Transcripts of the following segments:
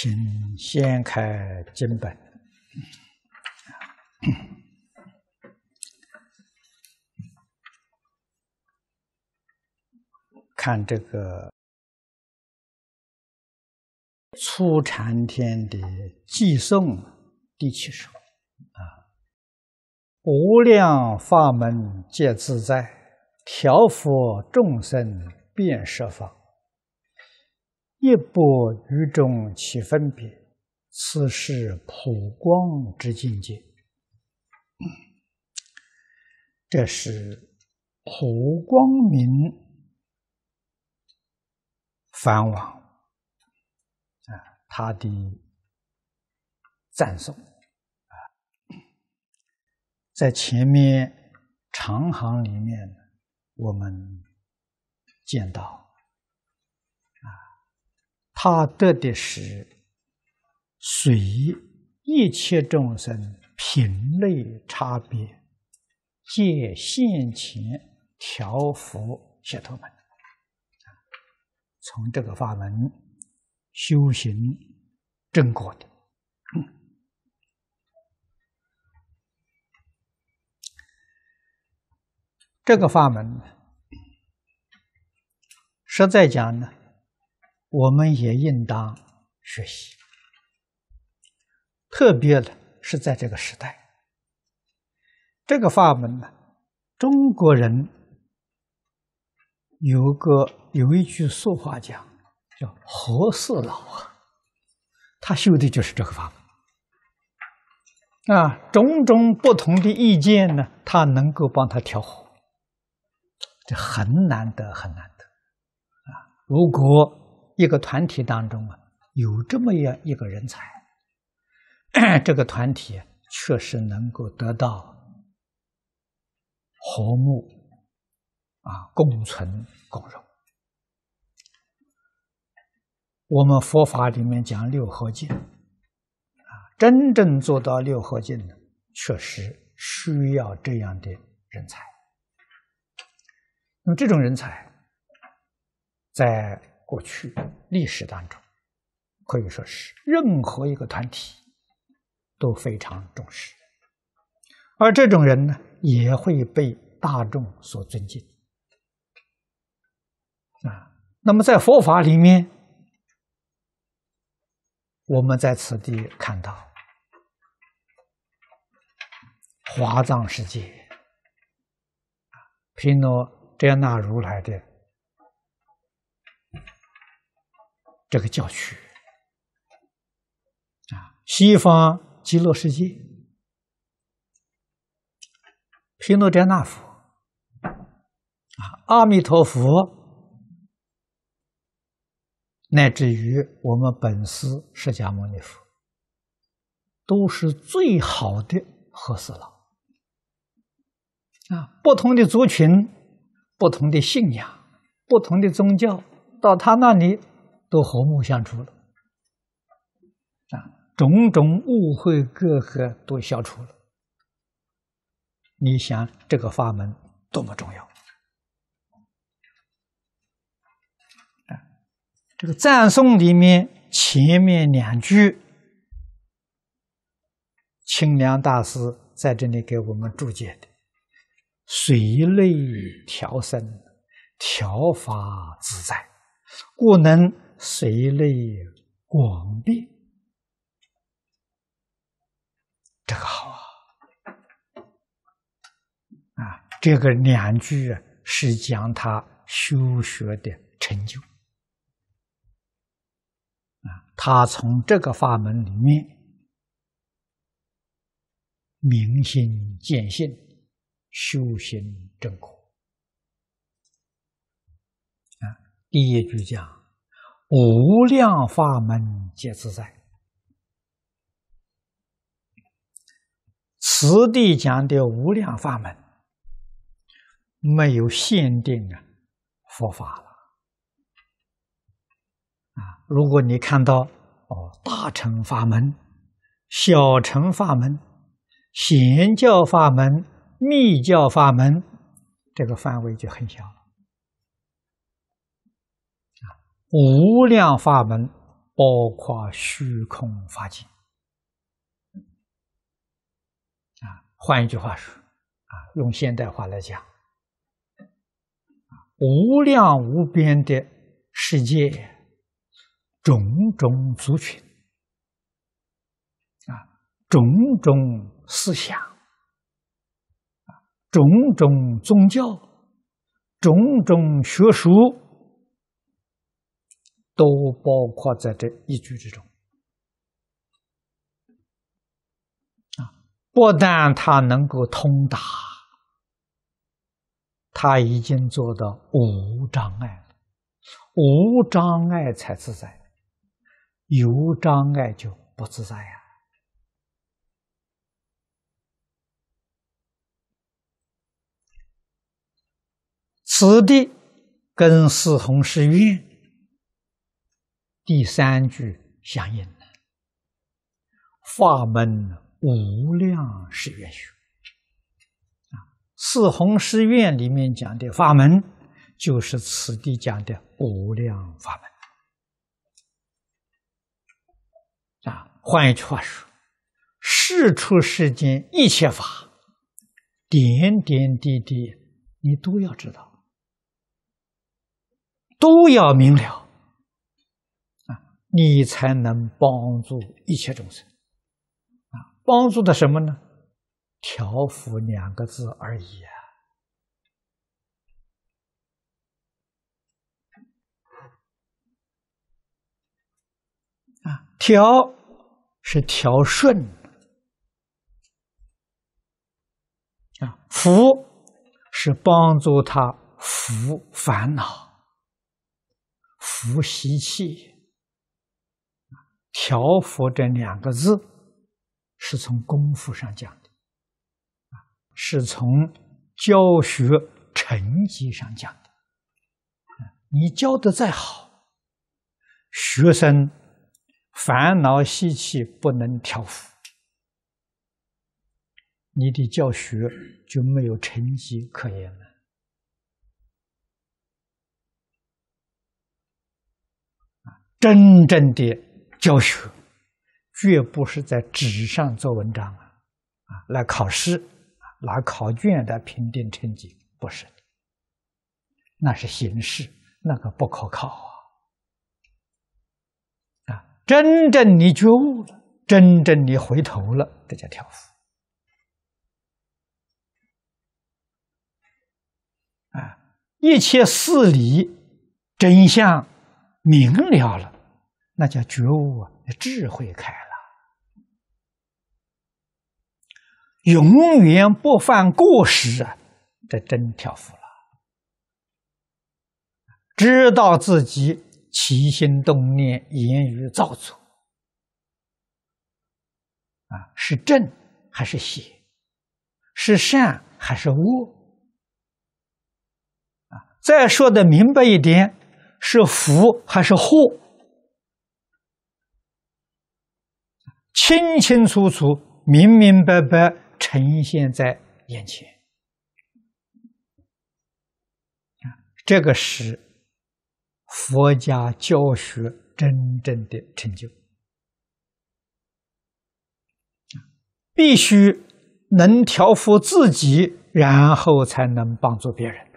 请掀开经本，看这个《初禅天的寄送第七首：啊，无量法门皆自在，调伏众生变设法。一波雨中起分别，此是普光之境界。这是普光明梵王啊，他的赞颂啊，在前面长行里面我们见到。他得的是随一切众生品类差别，借现前调伏解脱门。从这个法门修行正果的，这个法门实在讲呢。我们也应当学习，特别是在这个时代，这个法门呢，中国人有个有一句俗话讲，叫何似老啊，他修的就是这个法门，啊，种种不同的意见呢，他能够帮他调和，这很难得很难得，啊，如果。一个团体当中啊，有这么样一个人才，这个团体确实能够得到和睦啊，共存共荣。我们佛法里面讲六合境，啊，真正做到六合境呢，确实需要这样的人才。那么这种人才，在。过去历史当中，可以说是任何一个团体都非常重视，而这种人呢，也会被大众所尊敬啊。那么在佛法里面，我们在此地看到华藏世界啊，毗卢遮那如来的。这个教区啊，西方极乐世界、毗罗遮纳佛啊、阿弥陀佛，乃至于我们本师释迦牟尼佛，都是最好的和事佬啊。不同的族群、不同的信仰、不同的宗教，到他那里。都和睦相处了，啊，种种误会隔阂都消除了。你想这个法门多么重要！啊，这个赞颂里面前面两句，清凉大师在这里给我们注解的：“水类调身，调法自在，故能。”随类广变，这个好啊！啊，这个两句啊，是讲他修学的成就啊。他从这个法门里面明心见性，修心正果啊。第一句讲。无量法门皆自在，此地讲的无量法门没有限定啊，佛法了啊！如果你看到哦，大乘法门、小乘法门、显教法门、密教法门，这个范围就很小。无量法门包括虚空法界啊，换一句话说啊，用现代话来讲，无量无边的世界，种种族群啊，种种思想种种宗教，种种学术。都包括在这一句之中，啊！不但他能够通达，他已经做到无障碍，无障碍才自在，有障碍就不自在呀。此地跟四红是愿第三句相应的法门无量誓愿学。啊，《四宏誓愿》里面讲的法门，就是此地讲的无量法门。啊，换一句话说，世出世间一切法，点点滴滴你都要知道，都要明了。你才能帮助一切众生啊！帮助的什么呢？“调伏”两个字而已啊！“调”是调顺啊，“伏”是帮助他服烦恼、服习气。调伏这两个字，是从功夫上讲的，是从教学成绩上讲的。你教的再好，学生烦恼习气不能调伏，你的教学就没有成绩可言了。真正的。教学绝不是在纸上做文章啊，啊，来考试拿考卷来评定成绩，不是的，那是形式，那个不可靠啊，啊，真正你觉悟了，真正你回头了，这叫条幅啊，一切事理真相明了了。那叫觉悟，啊，智慧开了，永远不犯过失啊！这真条福了，知道自己起心动念、言语造作啊，是正还是邪，是善还是恶啊？再说的明白一点，是福还是祸？清清楚楚、明明白白呈现在眼前，这个是佛家教学真正的成就。必须能调服自己，然后才能帮助别人。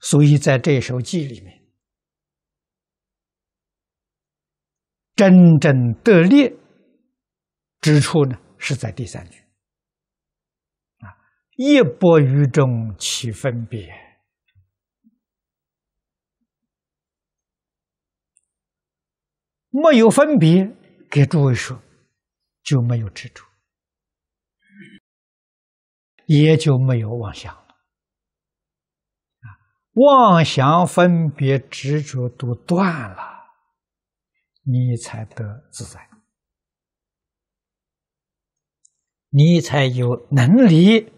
所以在这首偈里面，真正的劣之处呢，是在第三句啊，“一波余中起分别”，没有分别，给诸位说，就没有执着，也就没有妄想。妄想、分别、执着都断了，你才得自在，你才有能力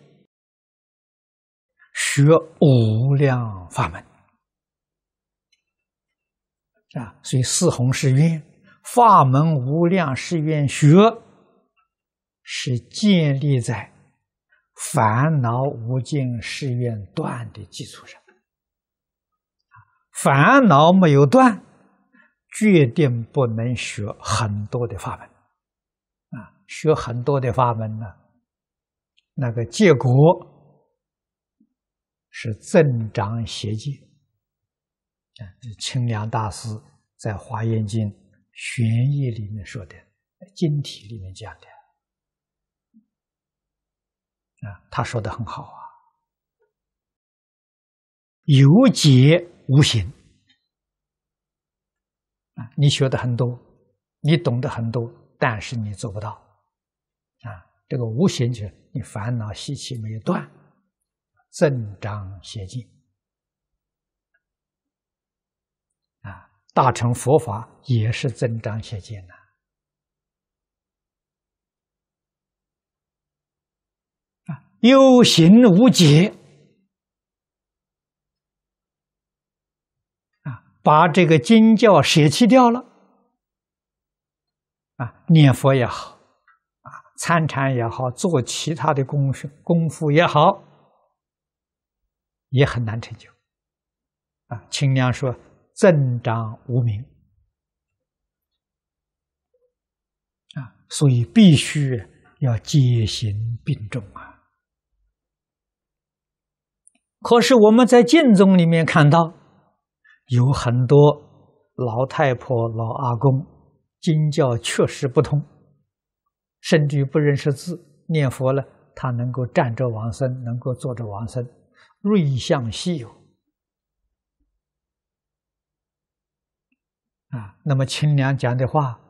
学无量法门啊！所以四弘誓愿、法门无量誓愿学，是建立在烦恼无尽誓愿断的基础上。烦恼没有断，决定不能学很多的法门啊！学很多的法门呢，那个结果是增长邪见。啊，清凉大师在《华严经》玄义里面说的，经体里面讲的啊，他说的很好啊，有解无形啊，你学的很多，你懂得很多，但是你做不到啊。这个无形就是你烦恼习气没有断，增长邪见啊。大乘佛法也是增长邪见呐啊，有形无解。把这个经教舍弃掉了，啊，念佛也好，啊，参禅也好，做其他的功夫功夫也好，也很难成就，啊，清凉说增长无名。”啊，所以必须要戒行并重啊。可是我们在经中里面看到。有很多老太婆、老阿公，经教确实不通，甚至不认识字，念佛了，他能够站着往生，能够坐着往生，瑞相稀有。啊，那么亲娘讲的话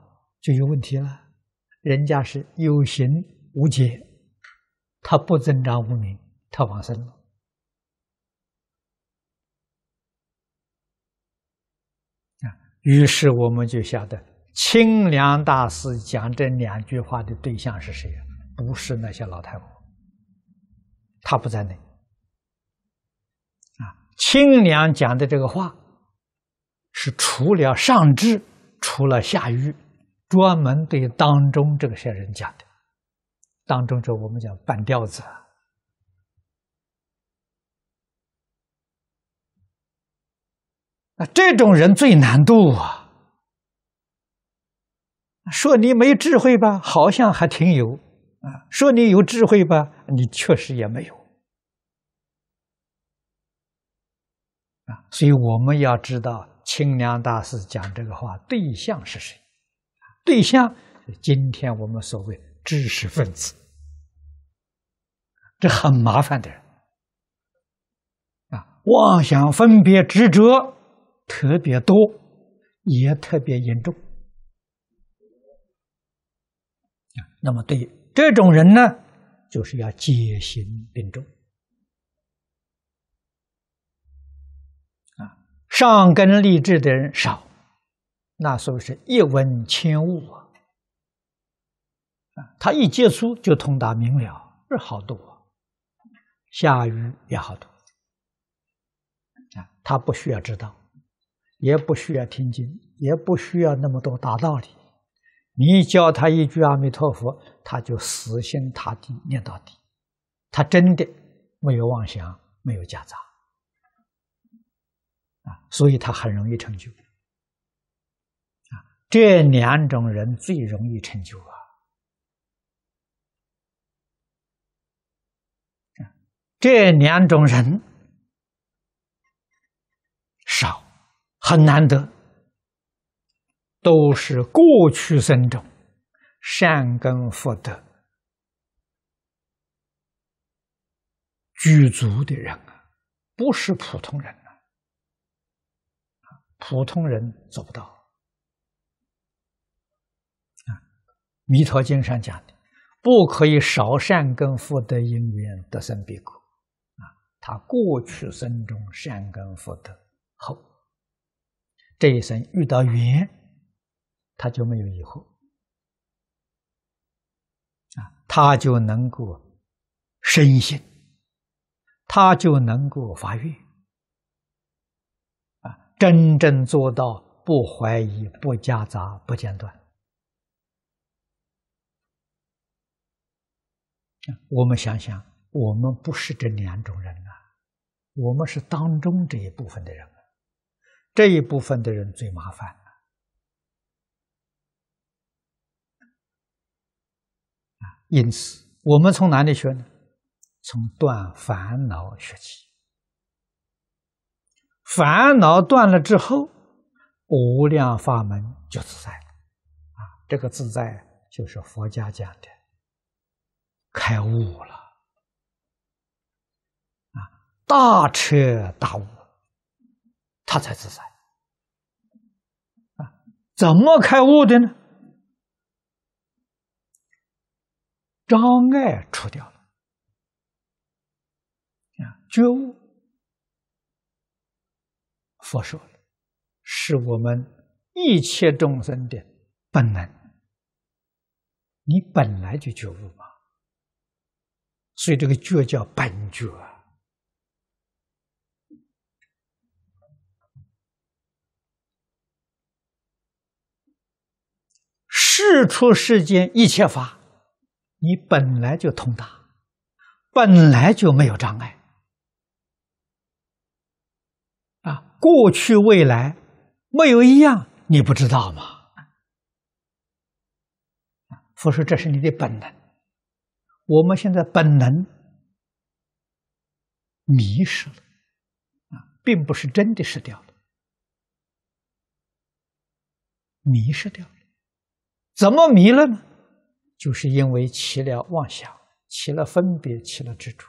就有问题了，人家是有形无解，他不增长无明，他往生了。于是我们就晓得，清凉大师讲这两句话的对象是谁不是那些老太婆，他不在内。啊，清凉讲的这个话，是除了上智，除了下愚，专门对当中这些人讲的。当中这我们讲半吊子。啊，这种人最难度啊！说你没智慧吧，好像还挺有啊；说你有智慧吧，你确实也没有啊。所以我们要知道，清凉大师讲这个话对象是谁？对象，今天我们所谓知识分子，这很麻烦的人啊，妄想分别执着。特别多，也特别严重那么对这种人呢，就是要戒心病重啊。上根立志的人少，那时候是一闻千物啊！他一接触就通达明了，是好多，下雨也好多啊，他不需要知道。也不需要听经，也不需要那么多大道理。你教他一句阿弥陀佛，他就死心塌地念到底。他真的没有妄想，没有夹杂，啊，所以他很容易成就。啊，这两种人最容易成就啊，这两种人少。很难得，都是过去生中善根福德具足的人啊，不是普通人啊，普通人做不到啊，《弥陀经》上讲的，不可以少善根福德因缘得生彼国啊，他过去生中善根福德厚。这一生遇到缘，他就没有以后啊，他就能够深信，他就能够发育啊，真正做到不怀疑、不夹杂、不间断。我们想想，我们不是这两种人啊，我们是当中这一部分的人。这一部分的人最麻烦了因此，我们从哪里学呢？从断烦恼学起。烦恼断了之后，无量法门就自在了啊！这个自在就是佛家讲的开悟了啊，大彻大悟。他才自在啊！怎么开悟的呢？障碍除掉了啊！觉悟，佛说，是我们一切众生的本能。你本来就觉悟嘛，所以这个觉叫本觉。日出世间一切法，你本来就通达，本来就没有障碍啊！过去未来没有一样你不知道吗？佛说这是你的本能，我们现在本能迷失了啊，并不是真的失掉了，迷失掉了。怎么迷了呢？就是因为起了妄想，起了分别，起了执着。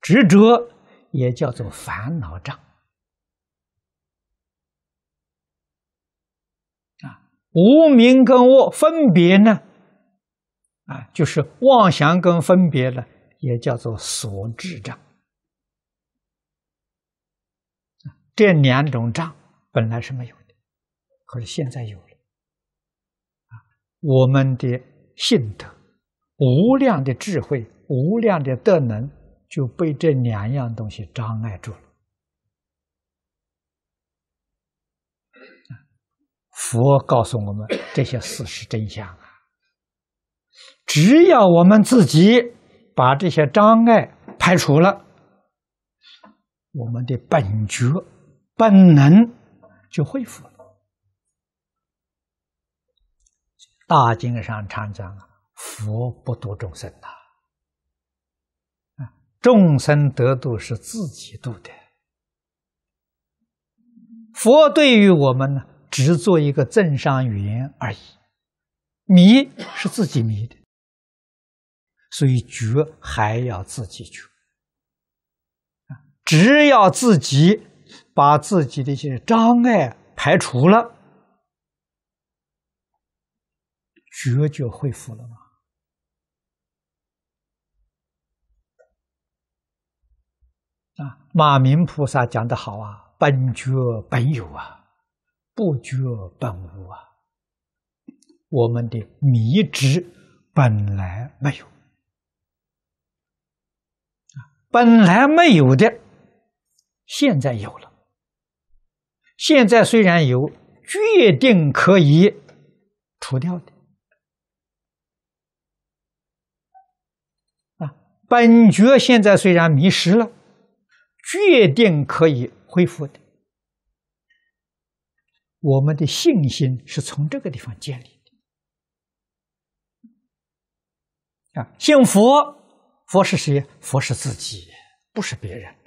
执着也叫做烦恼障。啊，无名跟我分别呢，啊，就是妄想跟分别呢，也叫做所智障。这两种障本来是没有的，可是现在有。我们的信德、无量的智慧、无量的德能，就被这两样东西障碍住了。佛告诉我们这些事实真相啊，只要我们自己把这些障碍排除了，我们的本觉、本能就恢复了。大经上常讲啊，佛不度众生呐，众生得度是自己度的，佛对于我们呢，只做一个正上缘而已，迷是自己迷的，所以觉还要自己觉，只要自己把自己的一些障碍排除了。觉觉恢复了吗？啊，马明菩萨讲的好啊，本觉本有啊，不觉本无啊。我们的迷执本来没有本来没有的，现在有了。现在虽然有，决定可以除掉的。本觉现在虽然迷失了，决定可以恢复的。我们的信心是从这个地方建立的。啊，信佛，佛是谁？佛是自己，不是别人啊，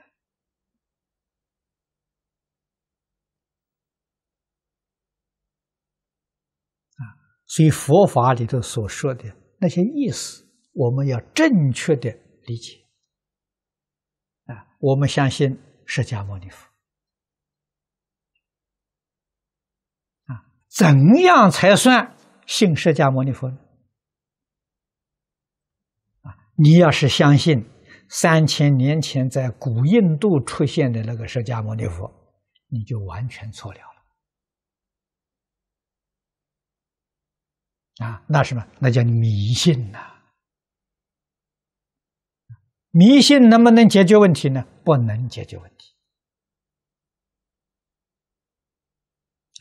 所以佛法里头所说的那些意思，我们要正确的。理解啊，我们相信释迦牟尼佛啊，怎样才算信释迦牟尼佛呢？啊，你要是相信三千年前在古印度出现的那个释迦牟尼佛，你就完全错了啊，那什么？那叫迷信呐。迷信能不能解决问题呢？不能解决问题。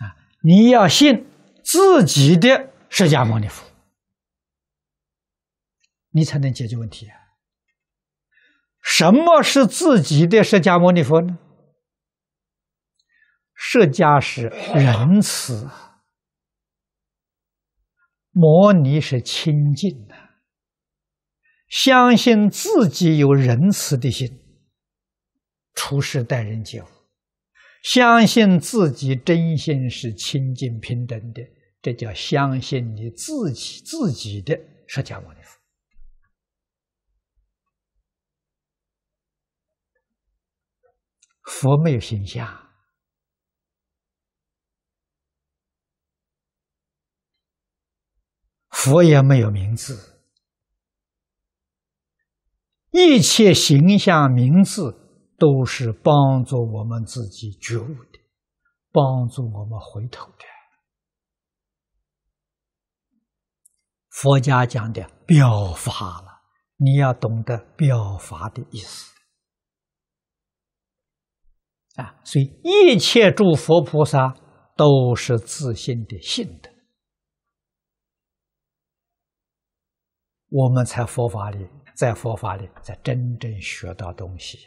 啊，你要信自己的释迦牟尼佛，你才能解决问题。什么是自己的释迦牟尼佛呢？释迦是仁慈，摩尼是清净。相信自己有仁慈的心，处事待人接物；相信自己真心是清净平等的，这叫相信你自己自己的释迦牟尼佛。佛没有形象，佛也没有名字。一切形象名字都是帮助我们自己觉悟的，帮助我们回头的。佛家讲的表法了，你要懂得表法的意思啊！所以一切诸佛菩萨都是自信的信的，我们才佛法里。在佛法里才真正学到东西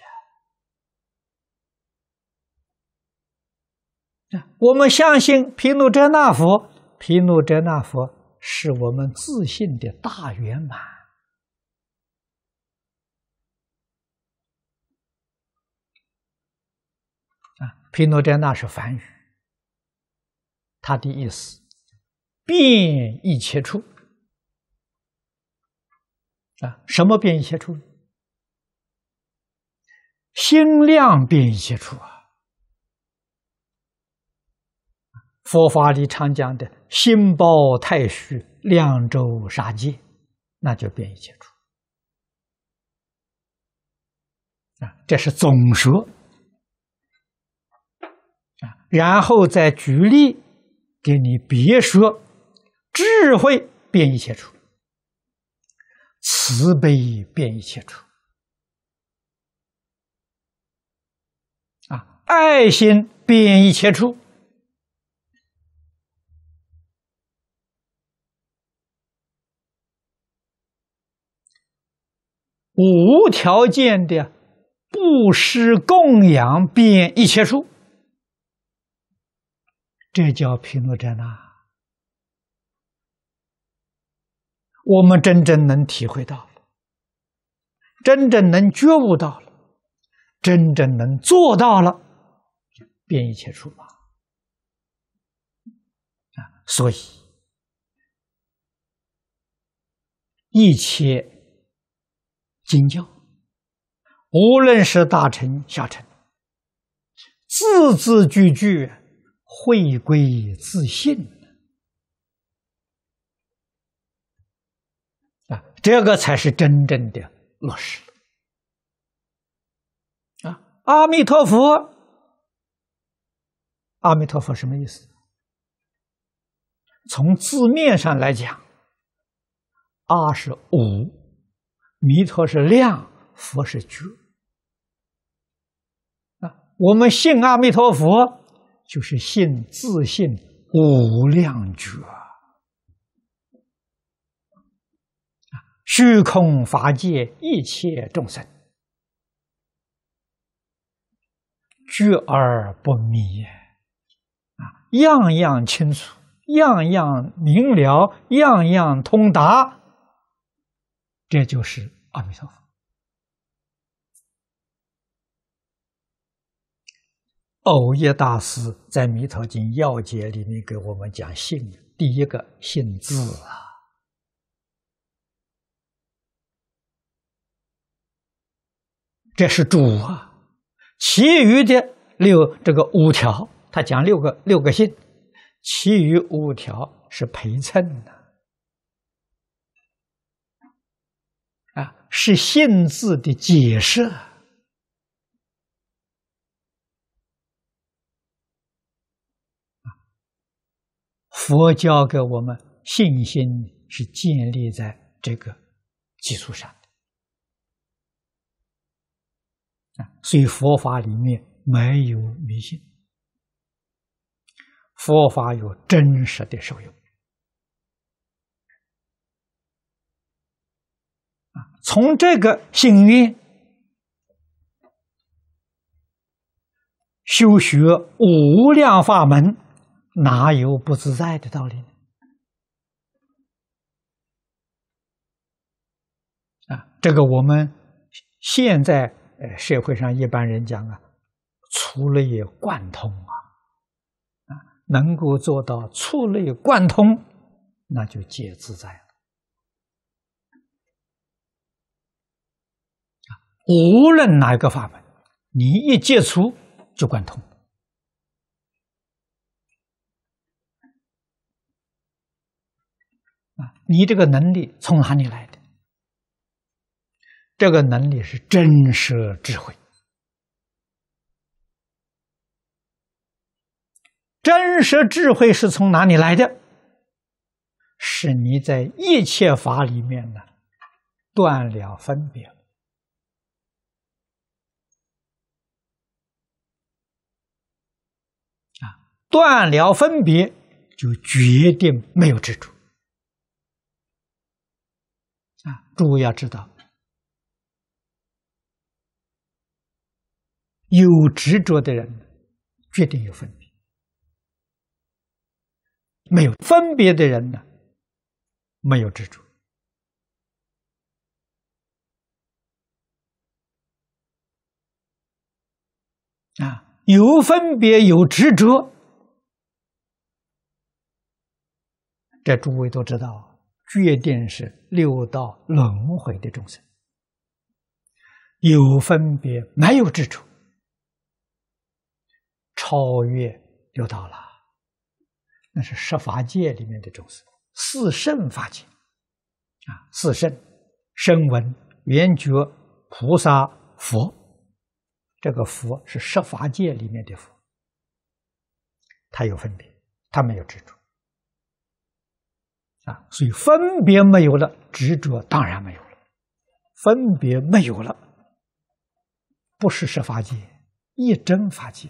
呀！我们相信毗卢遮那佛，毗卢遮那佛是我们自信的大圆满啊！毗卢遮那是梵语，他的意思，遍一切处。啊，什么变异切除？心量变异切除啊！佛法里常讲的心包太虚，量周杀界，那就变异切除啊。这是总说啊，然后再举例给你别说智慧变异切除。慈悲变一切处，啊，爱心变一切处，无条件的布施供养遍一切处，这叫贫乐真啊。我们真正能体会到了，真正能觉悟到了，真正能做到了，便一切出嘛！啊，所以一切经教，无论是大臣小臣，字字句句回归自信。这个才是真正的落实。啊，阿弥陀佛，阿弥陀佛什么意思？从字面上来讲，阿是无，弥陀是量，佛是觉。啊，我们信阿弥陀佛，就是信自信无量觉。虚空法界一切众生，聚而不迷啊，样样清楚，样样明了，样样通达，这就是阿弥陀佛。欧叶大师在《弥陀经要解》里面给我们讲性，第一个信字啊。这是主啊，其余的六这个五条，他讲六个六个性，其余五条是陪衬的。啊，是性字的解释。佛教给我们信心是建立在这个基础上。啊，所以佛法里面没有迷信，佛法有真实的受用。啊，从这个幸运修学无量法门，哪有不自在的道理呢？啊，这个我们现在。社会上一般人讲啊，粗也贯通啊，啊，能够做到出类贯通，那就皆自在了。啊，无论哪一个法门，你一接触就贯通。啊，你这个能力从哪里来？这个能力是真实智慧，真实智慧是从哪里来的？是你在一切法里面呢，断了分别，啊，断了分别就决定没有执着，啊，诸位要知道。有执着的人，决定有分别；没有分别的人呢，没有执着。啊，有分别有执着，这诸位都知道，决定是六道轮回的众生。有分别，没有执着。超越又到了，那是十法界里面的众生，四圣法界，啊，四圣，声闻、圆觉、菩萨、佛，这个佛是十法界里面的佛。他有分别，他没有执着，啊，所以分别没有了，执着当然没有了。分别没有了，不是十法界，一真法界。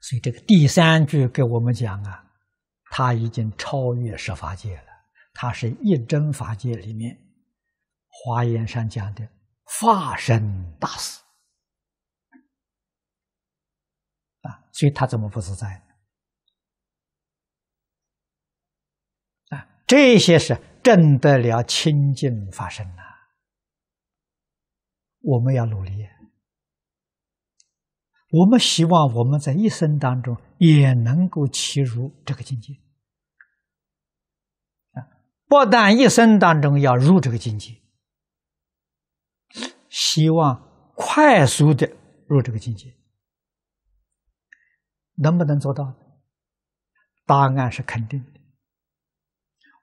所以这个第三句给我们讲啊，他已经超越十法界了，他是一真法界里面华严上讲的化身大师。啊，所以他怎么不自在呢？啊，这些是证得了清净法身啊，我们要努力。我们希望我们在一生当中也能够契入这个境界啊！不但一生当中要入这个境界，希望快速的入这个境界，能不能做到？答案是肯定的。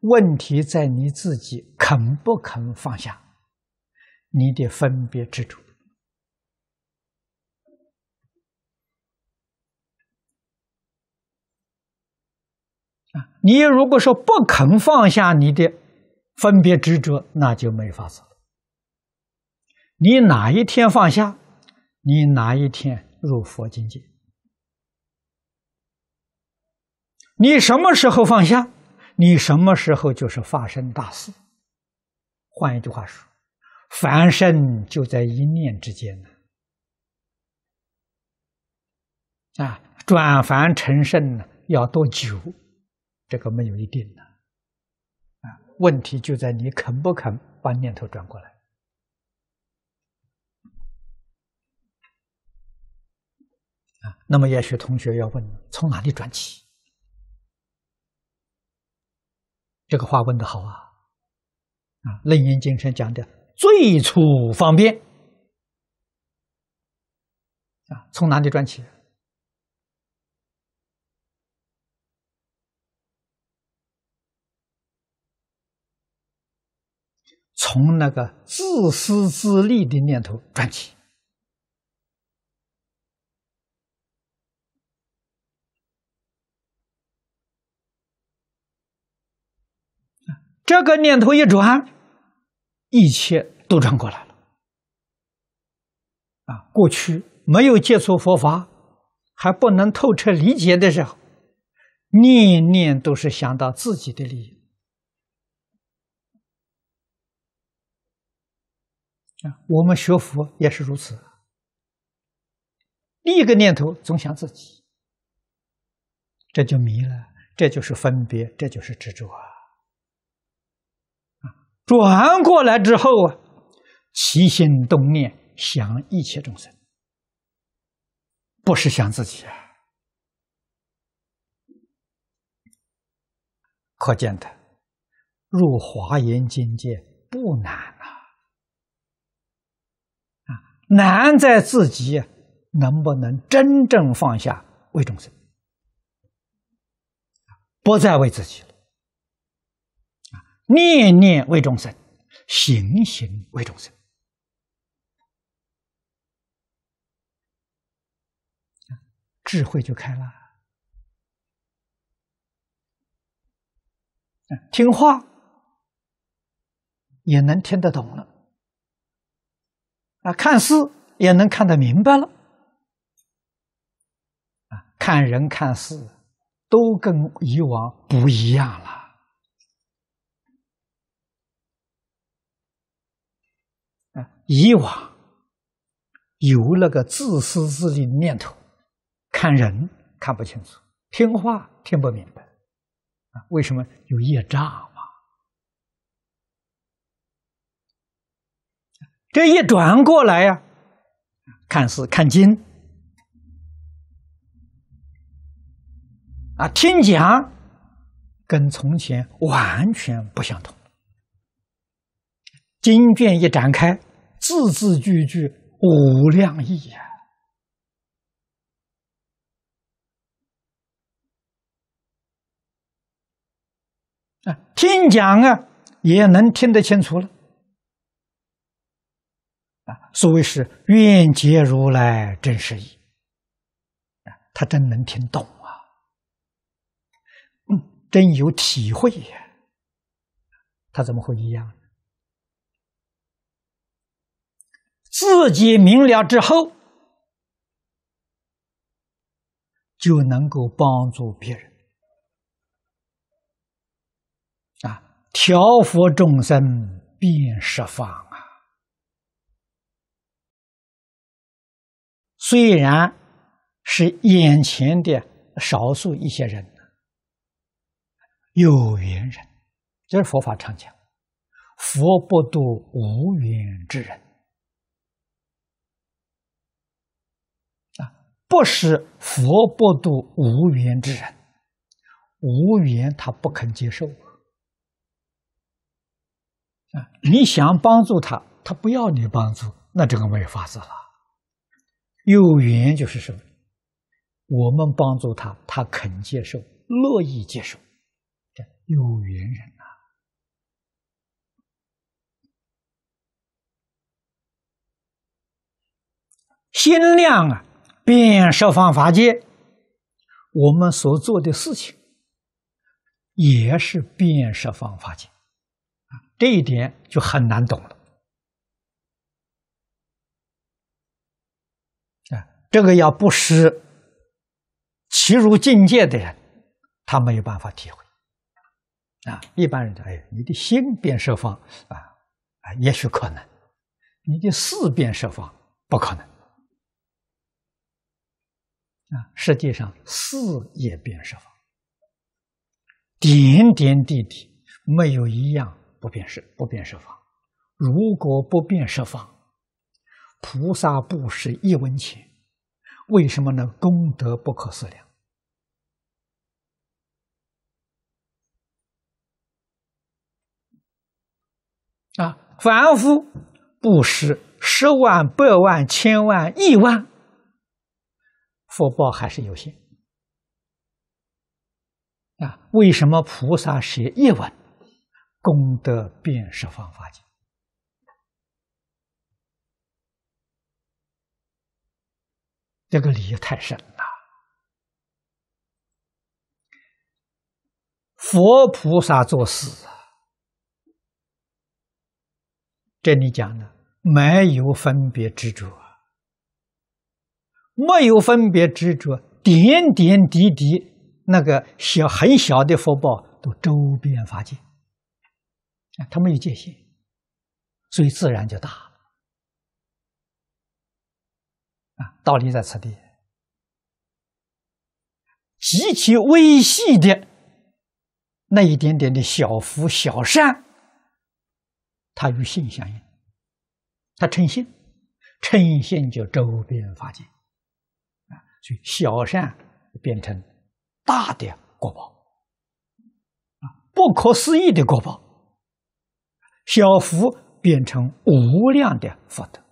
问题在你自己肯不肯放下你的分别执着。你如果说不肯放下你的分别执着，那就没法子了。你哪一天放下，你哪一天入佛境界。你什么时候放下，你什么时候就是发生大事。换一句话说，凡圣就在一念之间呢。啊，转凡成圣呢，要多久？这个没有一定的，啊，问题就在你肯不肯把念头转过来，那么也许同学要问，从哪里转起？这个话问的好啊，啊，楞严经上讲的最初方便，啊，从哪里转起？从那个自私自利的念头转起，这个念头一转，一切都转过来了。啊，过去没有接触佛法，还不能透彻理解的时候，念念都是想到自己的利益。我们学佛也是如此，第一个念头总想自己，这就迷了，这就是分别，这就是执着啊！啊，转过来之后啊，起心动念想一切众生，不是想自己啊，可见的入华严境界不难啊。难在自己能不能真正放下为众生，不再为自己了。念念为众生，行行为众生，智慧就开了。听话也能听得懂了。啊，看事也能看得明白了，啊，看人看事都跟以往不一样了。啊，以往有那个自私自利的念头，看人看不清楚，听话听不明白，啊，为什么有业障？这一转过来呀，看是看经啊，听讲跟从前完全不相同。经卷一展开，字字句句无量义呀！啊，听讲啊，也能听得清楚了。啊，所谓是愿解如来真实义，啊，他真能听懂啊，真有体会呀。他怎么会一样呢？自己明了之后，就能够帮助别人。啊，调伏众生便十方。虽然是眼前的少数一些人，有缘人，这是佛法常讲，佛不度无缘之人啊，不是佛不度无缘之人，无缘他不肯接受啊，你想帮助他，他不要你帮助，那这个没法子了。有缘就是什么？我们帮助他，他肯接受，乐意接受，这有缘人啊！心量啊，变设方法界，我们所做的事情也是变设方法界啊，这一点就很难懂了。这个要不失其如境界的人，他没有办法体会。啊，一般人讲，哎，你的心变设方，啊啊，也许可能；你的事变设方不可能。啊，实际上事也变设方，点点滴滴没有一样不变设不变设方。如果不变设方，菩萨不识一文钱。为什么呢？功德不可思量啊！凡夫布施十万、百万、千万、亿万，福报还是有限啊？为什么菩萨写译文，功德，便是方法界？这个理太深了，佛菩萨做事，这里讲的没有分别执着没有分别执着，点点滴滴那个小很小的福报都周边发现，他没有界限，所以自然就大。啊，道理在此地，极其微细的那一点点的小福小善，它与性相应，它称性，称性就周边发界，啊，所以小善变成大的果报，啊，不可思议的果报，小福变成无量的福德。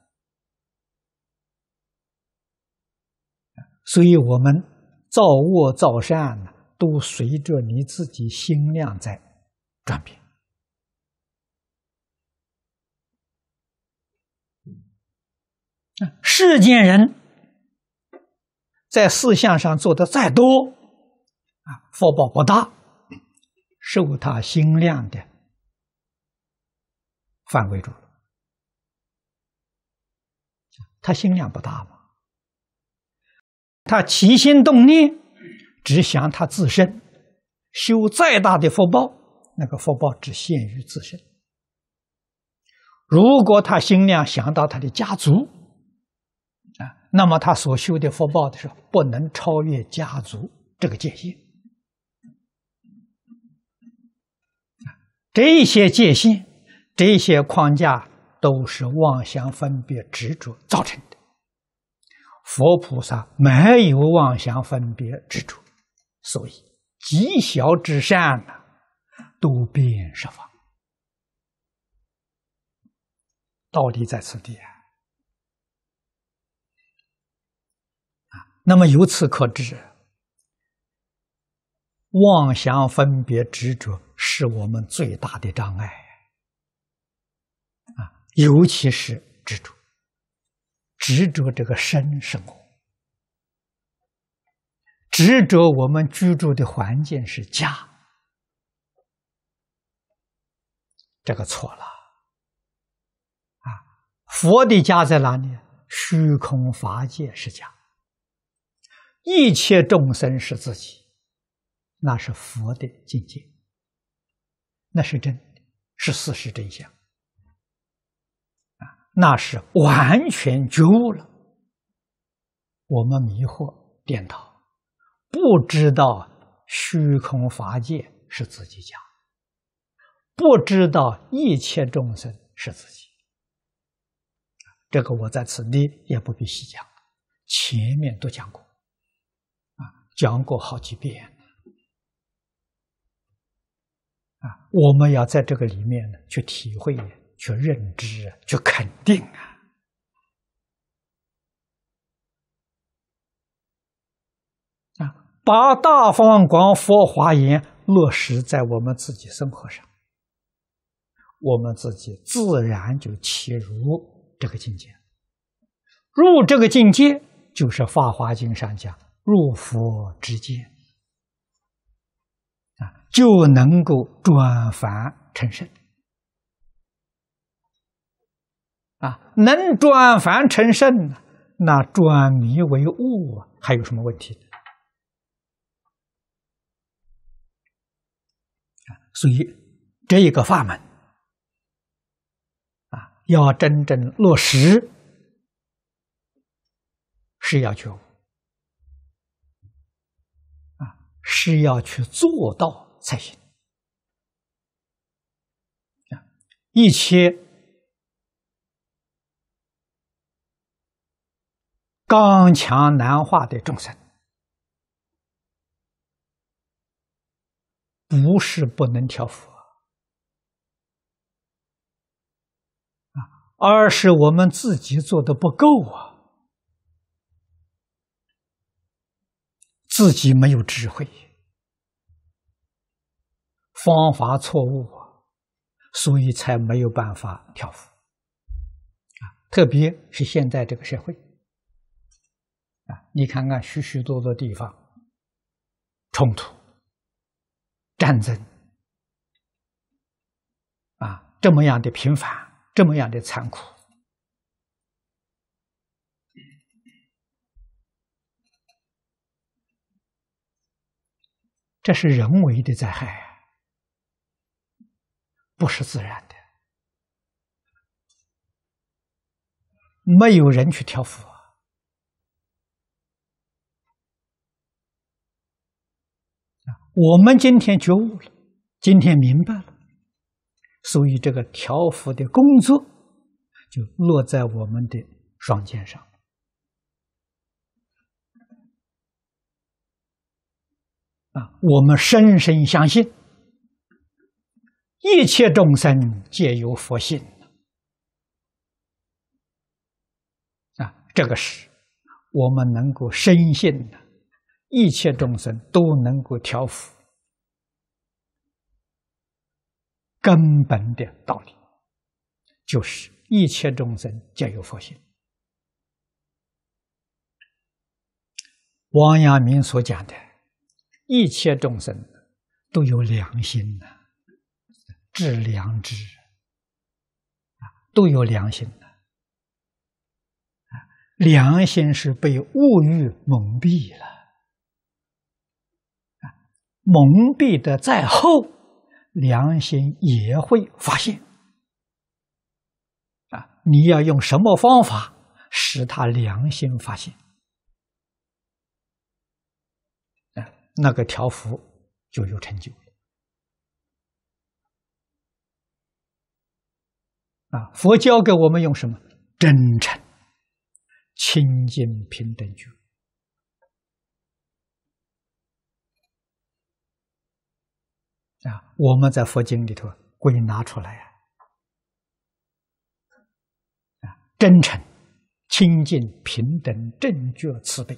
所以，我们造恶、造善，都随着你自己心量在转变。世间人，在四相上做的再多，啊，福报不大，受他心量的范围住了。他心量不大吗？他起心动念，只想他自身，修再大的福报，那个福报只限于自身。如果他心量想到他的家族，啊，那么他所修的福报的时候，不能超越家族这个界限。这些界限，这些框架，都是妄想分别执着造成。的。佛菩萨没有妄想分别执着，所以极小之善啊，都变十方。道理在此地啊。啊，那么由此可知，妄想分别执着是我们最大的障碍啊，尤其是执着。执着这个生生活，执着我们居住的环境是家，这个错了。啊，佛的家在哪里？虚空法界是家，一切众生是自己，那是佛的境界，那是真的是事实真相。那是完全觉悟了。我们迷惑颠倒，不知道虚空法界是自己家，不知道一切众生是自己。这个我在此地也不必细讲，前面都讲过，啊，讲过好几遍，啊，我们要在这个里面呢去体会。去认知，去肯定啊！把大放广佛华严落实在我们自己生活上，我们自己自然就切入这个境界。入这个境界，就是《法华经》上讲“入佛之境”啊，就能够转凡成圣。啊，能转凡成圣，那转迷为悟还有什么问题？所以这一个法门啊，要真正落实，是要求啊，是要去做到才行一切。刚强难化的众生，不是不能调伏啊，而是我们自己做的不够啊，自己没有智慧，方法错误啊，所以才没有办法调伏啊。特别是现在这个社会。啊，你看看许许多多地方，冲突、战争，啊，这么样的频繁，这么样的残酷，这是人为的灾害，不是自然的，没有人去挑事。我们今天觉悟了，今天明白了，所以这个条幅的工作就落在我们的双肩上。啊，我们深深相信，一切众生皆有佛性。啊，这个是我们能够深信的。一切众生都能够调伏。根本的道理就是，一切众生皆有佛性。王阳明所讲的，一切众生都有良心呐，致良知啊，都有良心的、啊，良心是被物欲蒙蔽了。蒙蔽的再厚，良心也会发现。啊，你要用什么方法使他良心发现？啊，那个条幅就有成就啊，佛教给我们用什么？真诚、清净、平等、觉。啊，我们在佛经里头归纳出来啊，真诚、清净、平等、正觉、慈悲，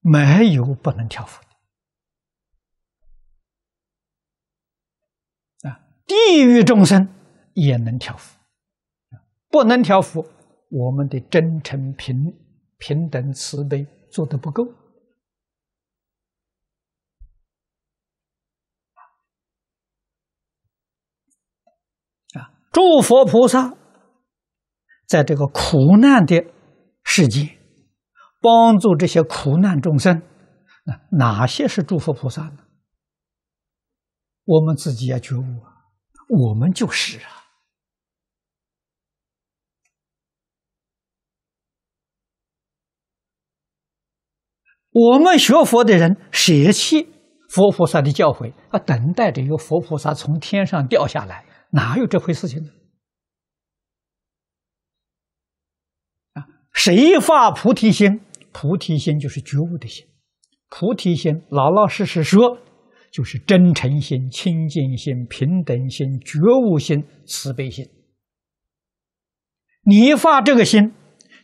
没有不能调伏的。啊，地狱众生也能调伏，不能调伏，我们的真诚、平平等、慈悲做的不够。诸佛菩萨在这个苦难的世界，帮助这些苦难众生。那哪些是诸佛菩萨呢？我们自己要觉悟啊！我们就是啊！我们学佛的人，舍弃佛菩萨的教诲，啊，等待着有佛菩萨从天上掉下来。哪有这回事情呢？啊，谁发菩提心？菩提心就是觉悟的心。菩提心老老实实说，就是真诚心、清净心、平等心、觉悟心、慈悲心。你发这个心，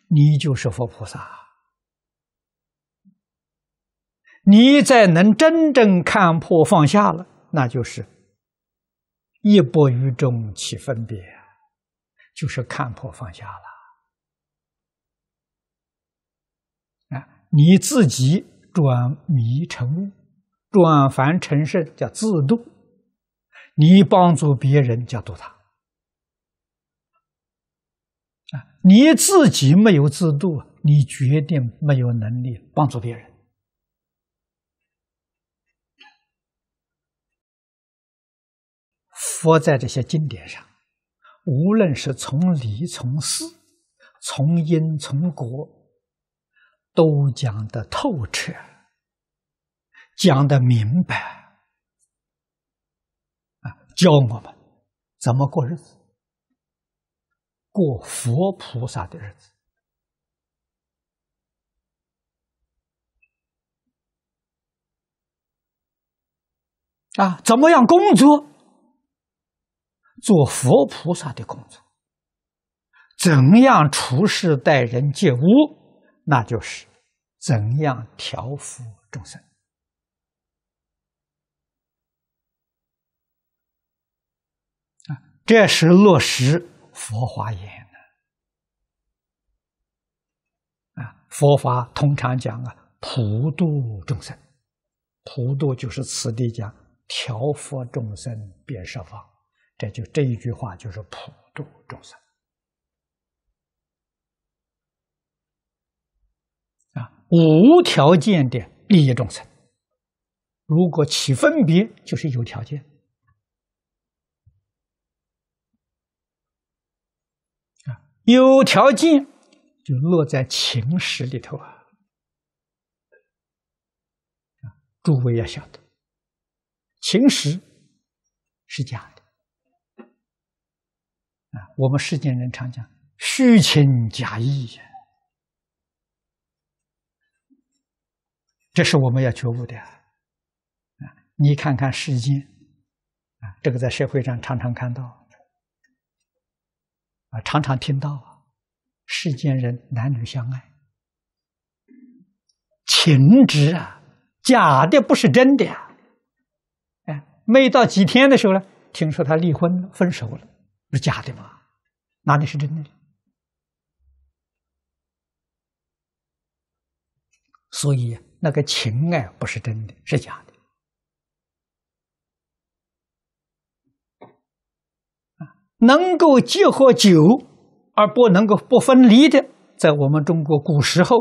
你就是佛菩萨。你再能真正看破放下，了那就是。一波于中起分别，就是看破放下了。啊，你自己转迷成悟，转凡成圣叫自度；你帮助别人叫度他。啊，你自己没有自度，你决定没有能力帮助别人。佛在这些经典上，无论是从理、从事、从因、从果，都讲得透彻，讲得明白，啊，教我们怎么过日子，过佛菩萨的日子，啊，怎么样工作？做佛菩萨的工作，怎样处世待人接物，那就是怎样调伏众生啊！这是落实佛法言的啊。佛法通常讲啊，普度众生，普度就是此地讲调伏众生，变是法。这就这一句话就是普度众生啊，无条件的利益众生。如果起分别，就是有条件啊，有条件就落在情识里头啊。诸位要晓得，情识是假的。我们世间人常讲虚情假意，这是我们要觉悟的啊！你看看世间啊，这个在社会上常常看到啊，常常听到啊，世间人男女相爱，情值啊，假的不是真的啊！哎，没到几天的时候呢，听说他离婚了，分手了。是假的吗？哪里是真的？所以那个情爱不是真的，是假的。能够结合久而不能够不分离的，在我们中国古时候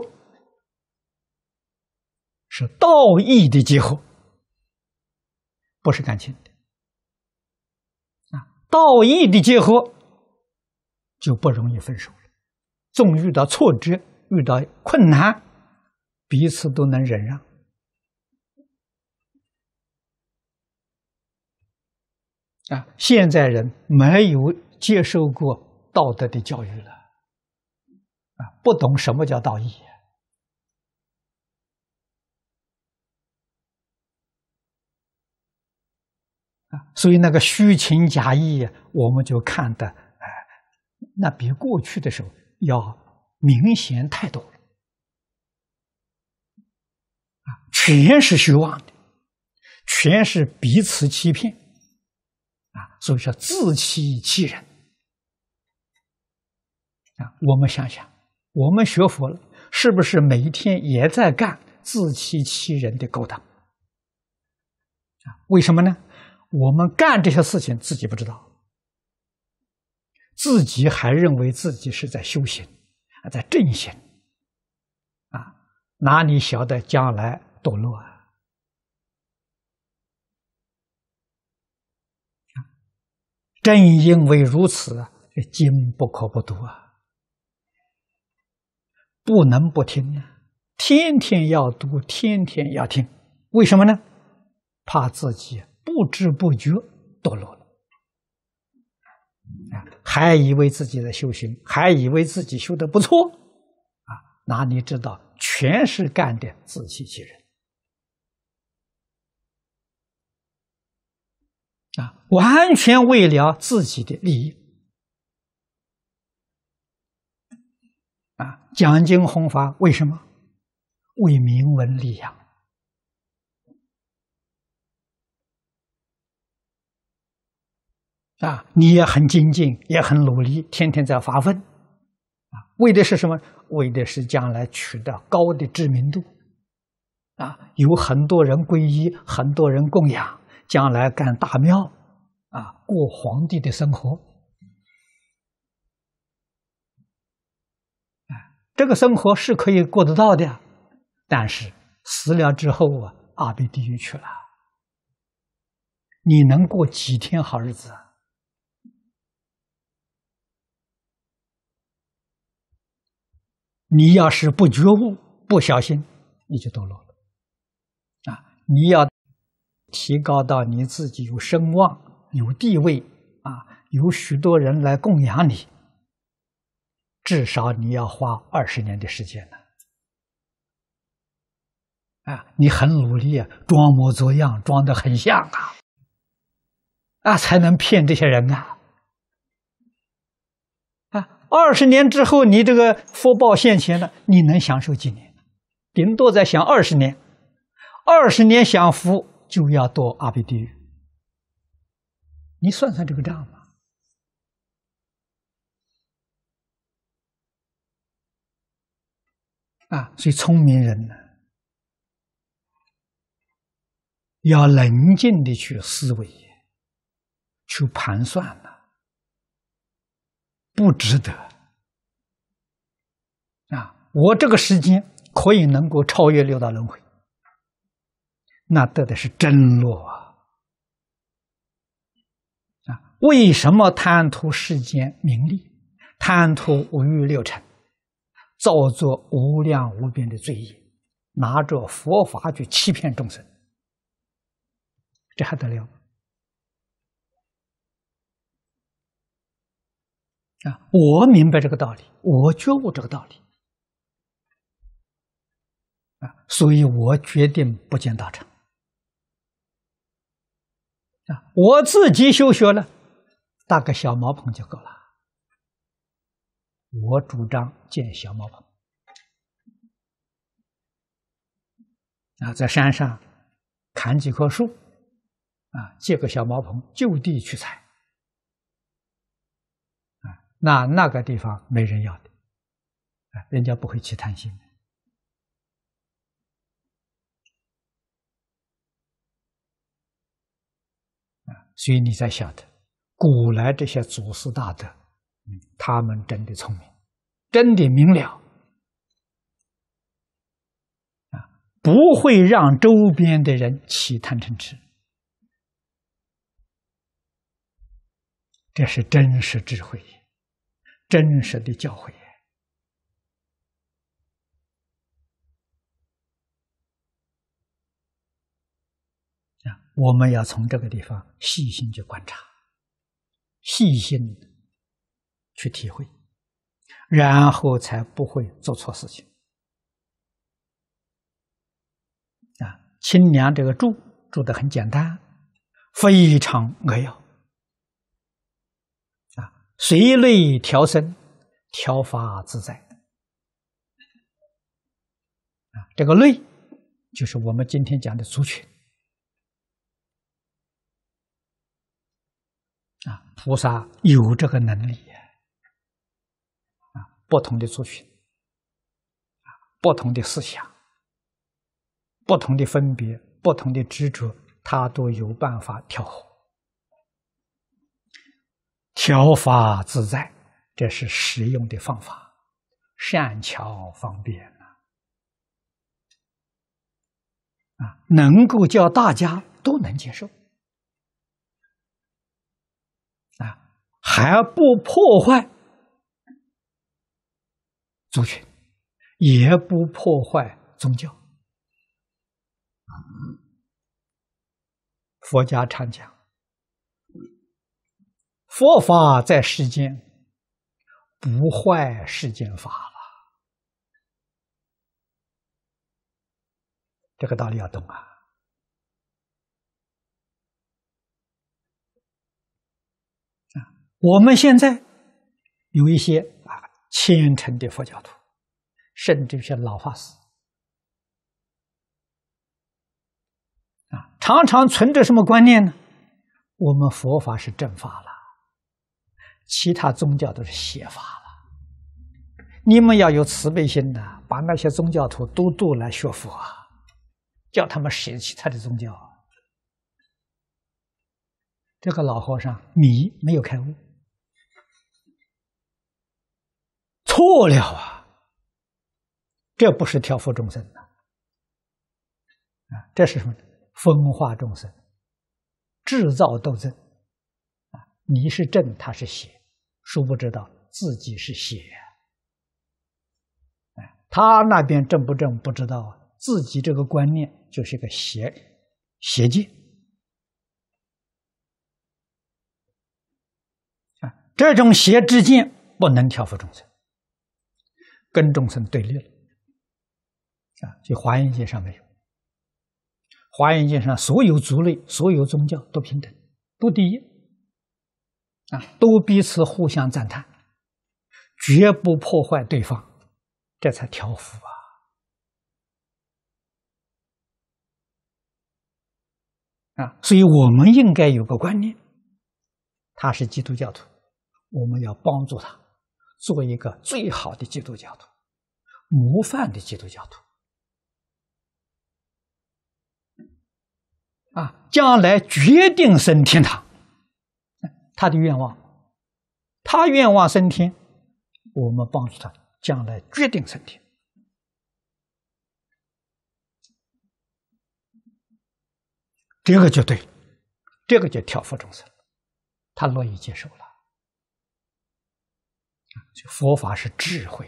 是道义的结合，不是感情。道义的结合就不容易分手了。总遇到挫折，遇到困难，彼此都能忍让。啊，现在人没有接受过道德的教育了，啊，不懂什么叫道义。所以那个虚情假意，我们就看的，哎，那比过去的时候要明显太多了啊！全是虚妄的，全是彼此欺骗啊！所以说自欺欺人啊！我们想想，我们学佛了，是不是每天也在干自欺欺人的勾当啊？为什么呢？我们干这些事情，自己不知道，自己还认为自己是在修行啊，在正行啊，哪里晓得将来堕落啊？正因为如此啊，经不可不读啊，不能不听啊，天天要读，天天要听。为什么呢？怕自己。不知不觉堕落了啊，还以为自己在修行，还以为自己修的不错啊，哪里知道全是干的自欺欺人啊，完全为了自己的利益啊！奖经红花为什么为名文利养？啊，你也很精进，也很努力，天天在发奋，啊，为的是什么？为的是将来取得高的知名度，啊，有很多人皈依，很多人供养，将来干大庙，啊，过皇帝的生活，这个生活是可以过得到的，但是死了之后啊，阿鼻地狱去了，你能过几天好日子？你要是不觉悟、不小心，你就堕落了。啊，你要提高到你自己有声望、有地位，啊，有许多人来供养你，至少你要花二十年的时间呢。啊，你很努力，啊，装模作样，装的很像啊，那才能骗这些人啊。二十年之后，你这个福报现前了，你能享受几年？顶多再享二十年，二十年享福就要堕阿鼻地狱。你算算这个账吧！啊，所以聪明人呢，要冷静的去思维，去盘算不值得啊！我这个时间可以能够超越六道轮回，那得的是真落啊！为什么贪图世间名利，贪图五欲六尘，造作无量无边的罪业，拿着佛法去欺骗众生，这还得了？啊，我明白这个道理，我觉悟这个道理，啊，所以我决定不见大成。啊，我自己修学了，搭个小茅棚就够了，我主张建小茅棚，啊，在山上砍几棵树，啊，建个小茅棚，就地取材。那那个地方没人要的，啊，人家不会去贪心的，啊，所以你才晓得，古来这些祖师大德，嗯，他们真的聪明，真的明了，不会让周边的人起贪嗔痴，这是真实智慧。真实的教诲啊，我们要从这个地方细心去观察，细心去体会，然后才不会做错事情。啊，清凉这个住住的很简单，非常哎呦。随类调身，调法自在。啊，这个类就是我们今天讲的族群。啊，菩萨有这个能力啊，不同的族群，啊，不同的思想，不同的分别，不同的执着，他都有办法调和。调法自在，这是实用的方法，善巧方便啊，能够叫大家都能接受，啊，还不破坏族群，也不破坏宗教。佛家常讲。佛法在世间，不坏世间法了。这个道理要懂啊！我们现在有一些啊虔诚的佛教徒，甚至一些老法师，啊，常常存着什么观念呢？我们佛法是正法了。其他宗教都是邪法了。你们要有慈悲心呐，把那些宗教徒都渡来学佛，啊，叫他们舍弃他的宗教。这个老和尚迷没有开悟，错了啊！这不是挑佛众生的，啊，这是什么？分化众生，制造斗争啊！你是正，他是邪。殊不知道自己是邪，他那边正不正不知道，自己这个观念就是个邪邪见啊！这种邪之见不能调伏众生，跟众生对立了啊！就华严经上没有，华严经上所有族类、所有宗教都平等，都第一。啊，都彼此互相赞叹，绝不破坏对方，这才调和啊！啊，所以我们应该有个观念，他是基督教徒，我们要帮助他，做一个最好的基督教徒，模范的基督教徒啊，将来决定升天堂。他的愿望，他愿望升天，我们帮助他将来决定升天，这个就对，这个就挑伏众生，他乐意接受了。佛法是智慧，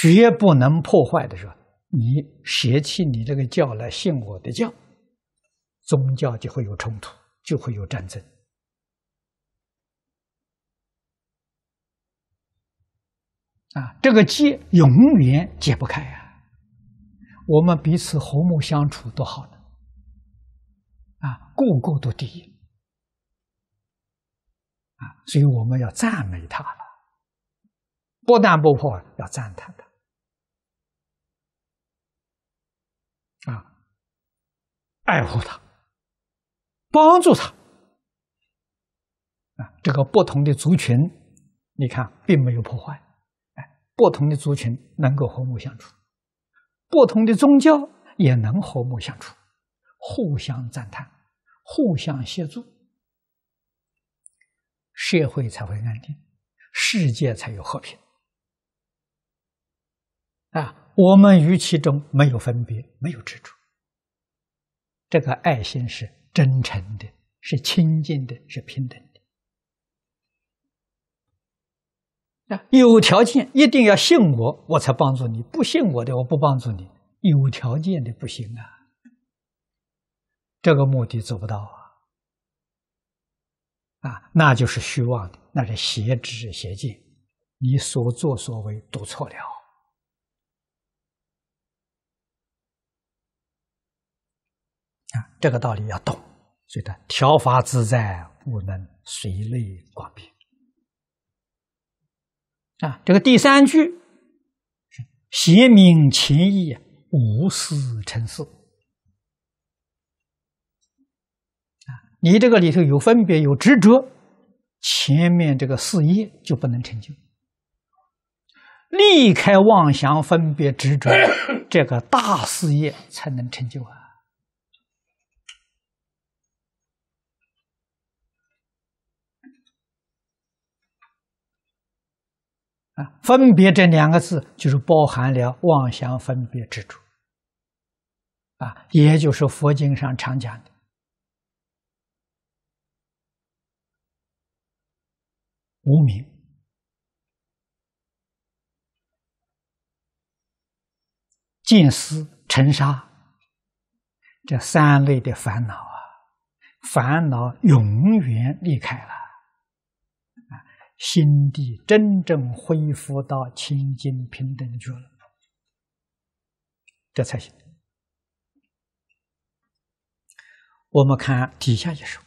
绝不能破坏的是吧？你邪气，你这个教来信我的教。宗教就会有冲突，就会有战争啊！这个结永远解不开呀！我们彼此和睦相处多好呢！啊，个都第一啊，所以我们要赞美他了，不但不破，要赞叹他啊，爱护他。帮助他，啊，这个不同的族群，你看并没有破坏，哎，不同的族群能够和睦相处，不同的宗教也能和睦相处，互相赞叹，互相协助，社会才会安定，世界才有和平。啊，我们于其中没有分别，没有执着，这个爱心是。真诚的，是亲近的，是平等的。啊，有条件一定要信我，我才帮助你；不信我的，我不帮助你。有条件的不行啊，这个目的做不到啊。啊，那就是虚妄的，那是邪知邪见，你所作所为都错了。啊，这个道理要懂，所以呢，调法自在，不能随类广壁。啊，这个第三句，写明情义，无私成事。啊，你这个里头有分别有执着，前面这个事业就不能成就。离开妄想分别执着，这个大事业才能成就啊。啊，分别这两个字，就是包含了妄想分别之处。啊，也就是佛经上常讲的无名。见思、尘沙这三类的烦恼啊，烦恼永远离开了。心地真正恢复到清净平等去了，这才行。我们看底下一首，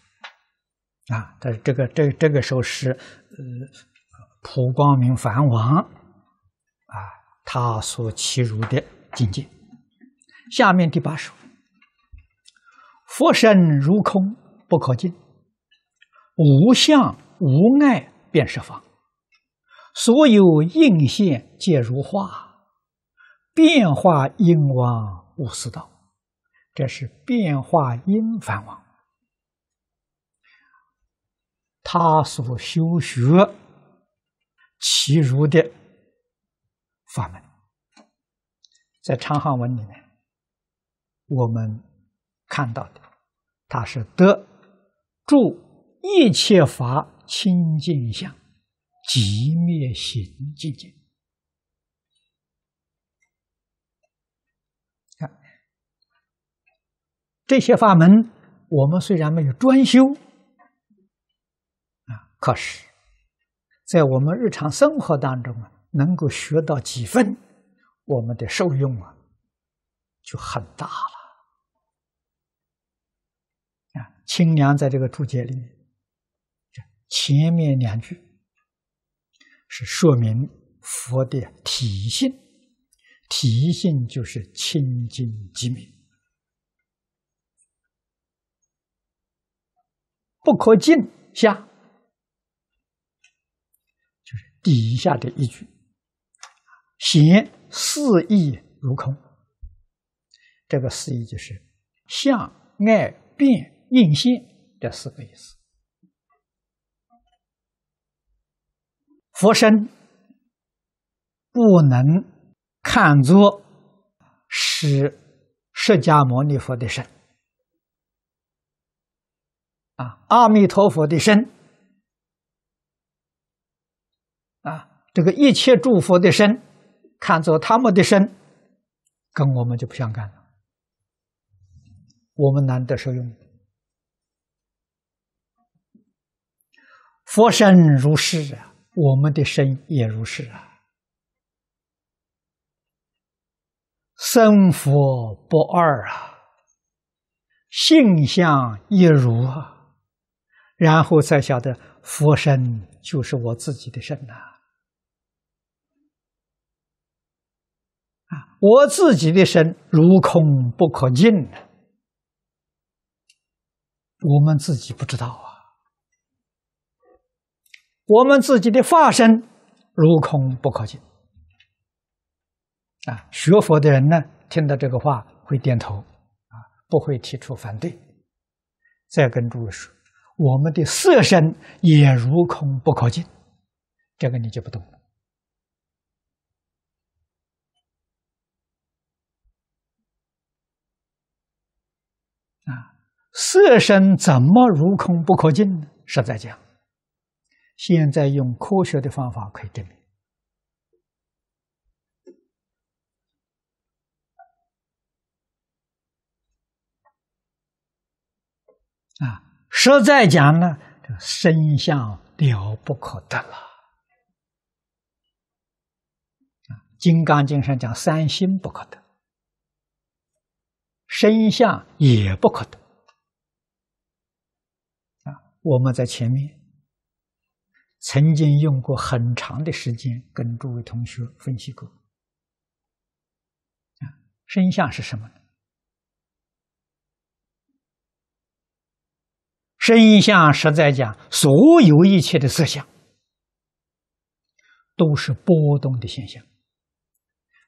啊，这这个这这个首诗，呃，普光明梵王，啊，他所欺如的境界。下面第八首，佛身如空不可见，无相无碍。便是法，所有应现皆如化，变化因王悟四道，这是变化因凡王，他所修学其如的法门，在长行文里面，我们看到的，他是的住。一切法清净相，即灭行境界。看这些法门，我们虽然没有专修啊，可是，在我们日常生活当中啊，能够学到几分，我们的受用啊，就很大了啊。清凉在这个注解里面。前面两句是说明佛的体性，体性就是清净寂灭，不可尽下，就是底下的一句，显四意如空。这个四意就是相、爱、变、应现这四个意思。佛身不能看作是释迦牟尼佛的身啊，阿弥陀佛的身啊，这个一切诸佛的身看作他们的身，跟我们就不相干了。我们难得受用，佛身如是啊。我们的身也如是啊，生佛不二啊，性相一如啊，然后再晓得佛身就是我自己的身呐，啊，我自己的身如空不可尽，我们自己不知道啊。我们自己的化身如空不可见。啊，学佛的人呢，听到这个话会点头啊，不会提出反对。再跟诸位说，我们的色身也如空不可见，这个你就不懂了啊。色身怎么如空不可见呢？实在讲。现在用科学的方法可以证明。啊，实在讲呢，这个身相了不可得了。金刚经》上讲，三心不可得，身相也不可得。啊，我们在前面。曾经用过很长的时间跟诸位同学分析过，啊，声相是什么？声相实在讲，所有一切的色相都是波动的现象。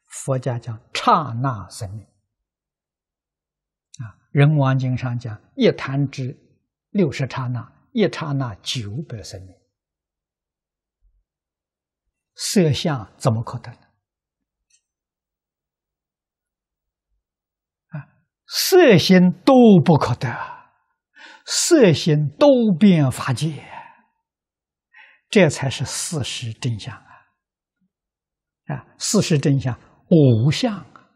佛家讲刹那生命，啊，《人王经》上讲一弹指六十刹那，一刹那九百生命。色相怎么可得呢？啊，色心都不可得，色心都变法界，这才是事实真相啊！啊，事实真相，无相啊，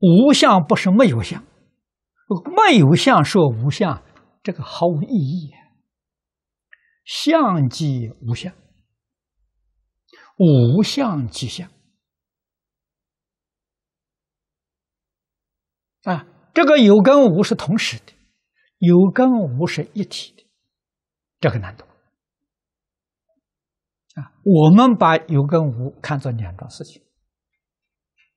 无相不是没有相，没有相说无相，这个毫无意义。相即无相，无相即相啊！这个有跟无是同时的，有跟无是一体的，这个难懂啊！我们把有跟无看作两桩事情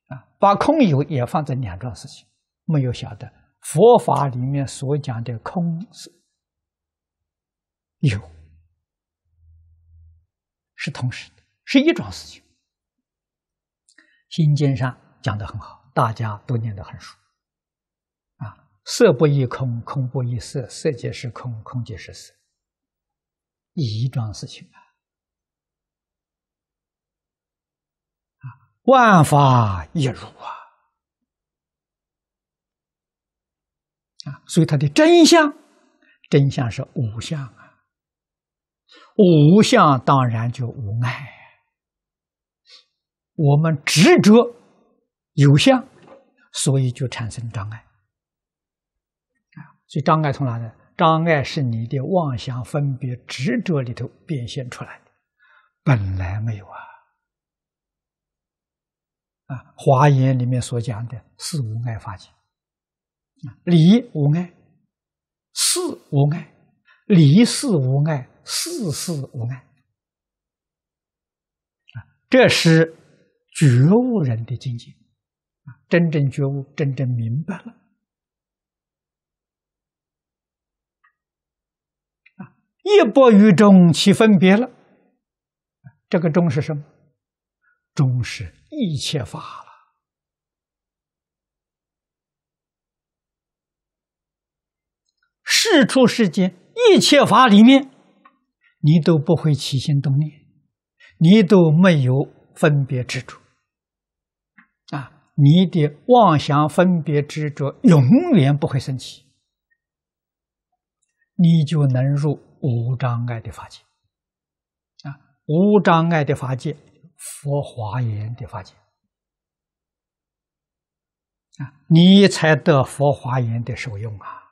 啊，把空有也放在两桩事情，没有晓得佛法里面所讲的空是有。是同时的，是一桩事情。《心经》上讲的很好，大家都念得很熟。啊，色不异空，空不异色，色即是空，空即是色，一桩事情啊。万法一如啊。啊，所以它的真相，真相是五相啊。无相当然就无爱，我们执着有相，所以就产生障碍，啊，所以障碍从哪呢？障碍是你的妄想分别执着里头变现出来的，本来没有啊，啊，《华严》里面所讲的是无碍法界，啊，理无碍，事无碍，理事无碍。四事无碍这是觉悟人的境界啊，真正觉悟，真正明白了啊。一波于中，其分别了。这个中是什么？中是一切法了。事出世间一切法里面。你都不会起心动念，你都没有分别执着啊，你的妄想分别执着永远不会升起，你就能入无障碍的法界啊，无障碍的法界，佛华严的法界啊，你才得佛华严的受用啊。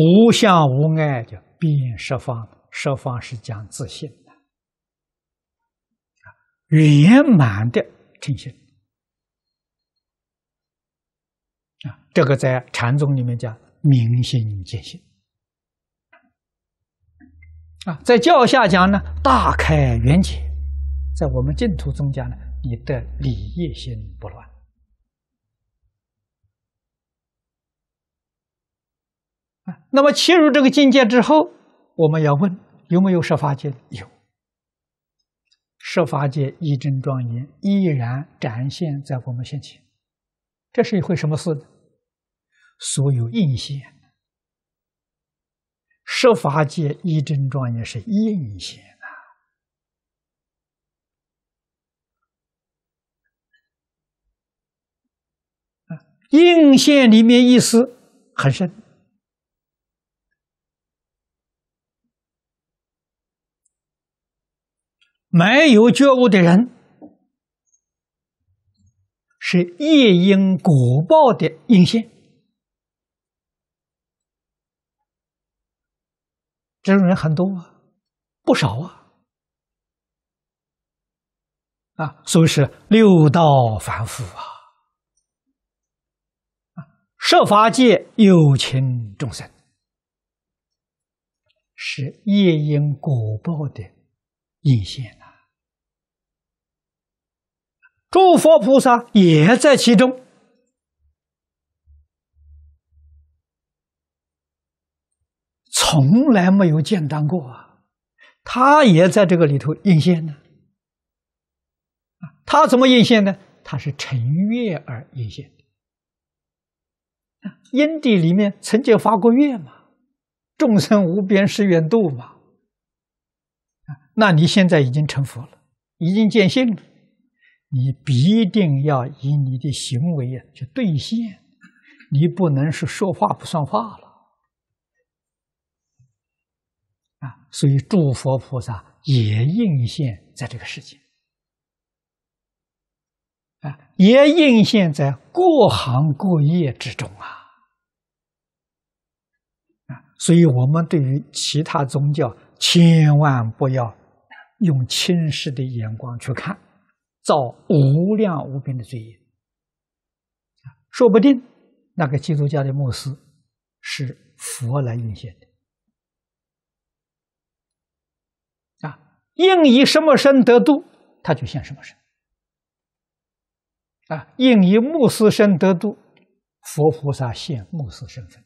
无相无碍的遍十方，十方是讲自信的，圆满的呈现。啊，这个在禅宗里面讲明心见性，啊，在教下讲呢大开圆解，在我们净土中讲呢你的理业心不乱。那么切入这个境界之后，我们要问有没有设法界？有设法界一真庄严依然展现在我们面前，这是一回什么事？所有应现设法界一真庄严是应现啊！应现里面意思很深。没有觉悟的人是夜因果报的因现，这种人很多，不少啊！啊，所以是六道凡夫啊！啊，设法界有情众生是夜因果报的阴现。诸佛菩萨也在其中，从来没有见单过啊！他也在这个里头应现呢。他怎么应现呢？他是乘月而应现的。阴地里面曾经发过愿嘛？众生无边誓愿度嘛？那你现在已经成佛了，已经见性了。你必定要以你的行为去兑现，你不能是说话不算话了啊！所以，诸佛菩萨也应现在这个世界，啊，也应现在各行各业之中啊啊！所以我们对于其他宗教，千万不要用轻视的眼光去看。造无量无边的罪业，说不定那个基督教的牧师是佛来应现的，啊，应以什么身得度，他就现什么身，啊，应以牧师身得度，佛菩萨现牧师身份，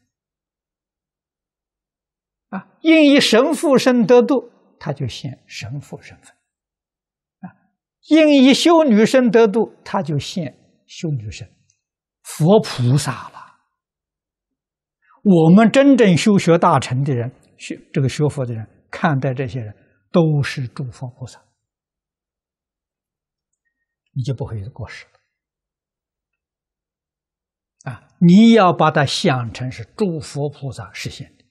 啊，应以神父身得度，他就现神父身份。因一修女身得度，他就现修女身，佛菩萨了。我们真正修学大乘的人，学这个学佛的人看待这些人，都是诸佛菩萨，你就不会过失了。啊，你要把它想成是诸佛菩萨实现的。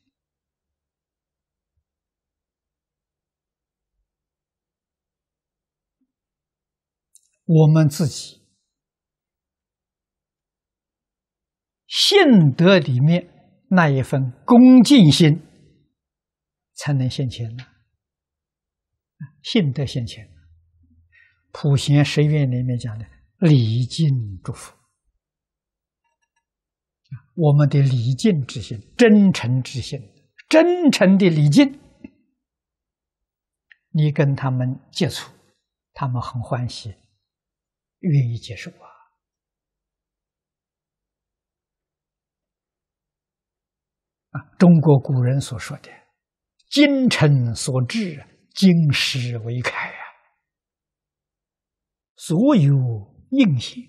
我们自己信德里面那一份恭敬心，才能现钱呢？信德现钱。普贤十愿里面讲的礼敬祝福，我们的礼敬之心、真诚之心、真诚的礼敬，你跟他们接触，他们很欢喜。愿意接受啊！啊，中国古人所说的“精诚所至，经史为楷啊，所有应信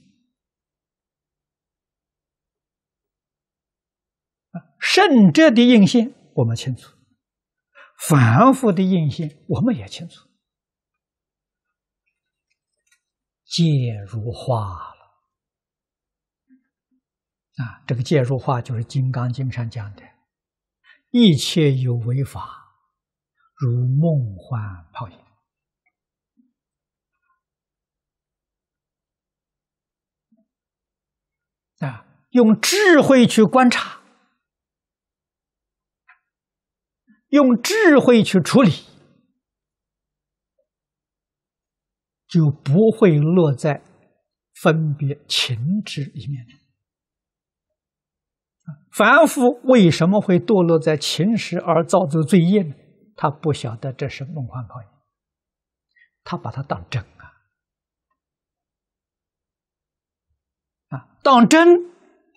啊，圣者的应信我们清楚，凡夫的应信我们也清楚。”戒如化了，啊，这个戒如化就是《金刚经》上讲的：“一切有为法，如梦幻泡影。”啊，用智慧去观察，用智慧去处理。就不会落在分别情执里面了。凡夫为什么会堕落在情时而造作罪业呢？他不晓得这是梦幻泡影，他把它当真啊！啊，当真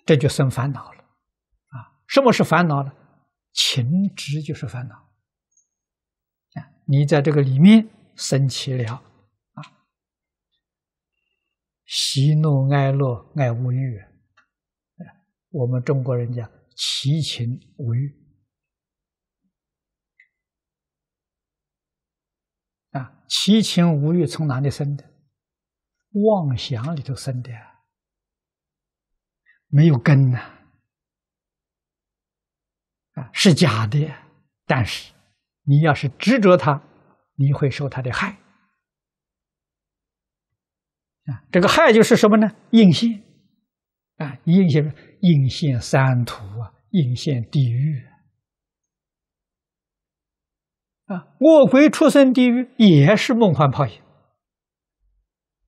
这就生烦恼了。啊，什么是烦恼呢？情执就是烦恼。啊，你在这个里面生起了。喜怒哀乐爱无欲，我们中国人讲七情无欲啊，七情无欲从哪里生的？妄想里头生的，没有根呐，啊，是假的。但是，你要是执着它，你会受它的害。这个害就是什么呢？阴险啊，阴险，阴险三途啊，阴险地狱啊！卧轨鬼出生地狱也是梦幻泡影，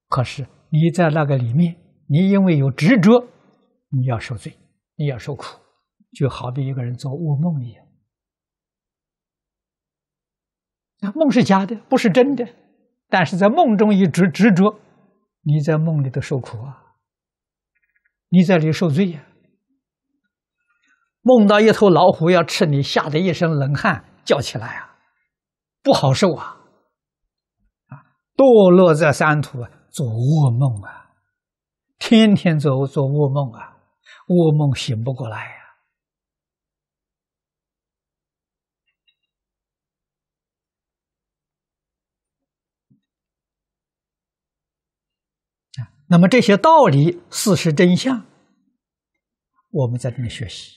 可是你在那个里面，你因为有执着，你要受罪，你要受苦，就好比一个人做噩梦一样。那梦是假的，不是真的，但是在梦中一直执着。你在梦里头受苦啊，你在里受罪呀，梦到一头老虎要吃你，吓得一身冷汗，叫起来啊，不好受啊，啊，堕落在三途做噩梦啊，天天做做噩梦啊，噩梦醒不过来。那么这些道理、事实真相，我们在这里学习。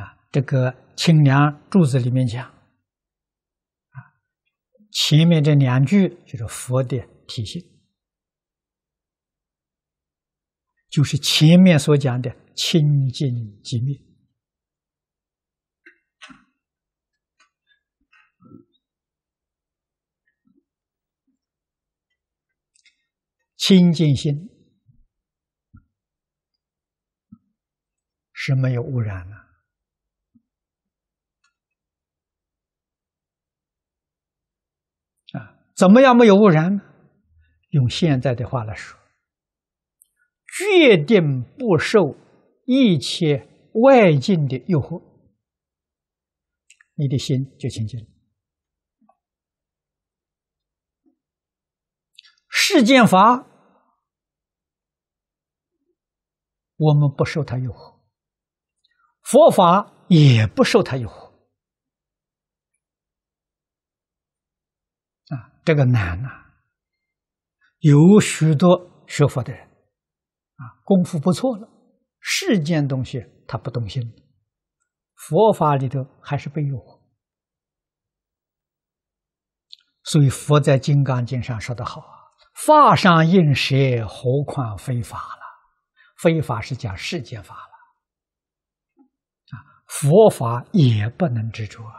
啊，这个清凉柱子里面讲，啊，前面这两句就是佛的体系。就是前面所讲的清净寂灭。清净心是没有污染的啊？怎么样没有污染呢？用现在的话来说，决定不受一切外境的诱惑，你的心就清净。世间法。我们不受他诱惑，佛法也不受他诱惑。啊，这个难呐！有许多学佛的人，啊，功夫不错了，世间东西他不动心，佛法里头还是被诱惑。所以佛在《金刚经》上说的好啊：“法上应舍，何况非法了。”非法是讲世界法了，啊，佛法也不能执着啊，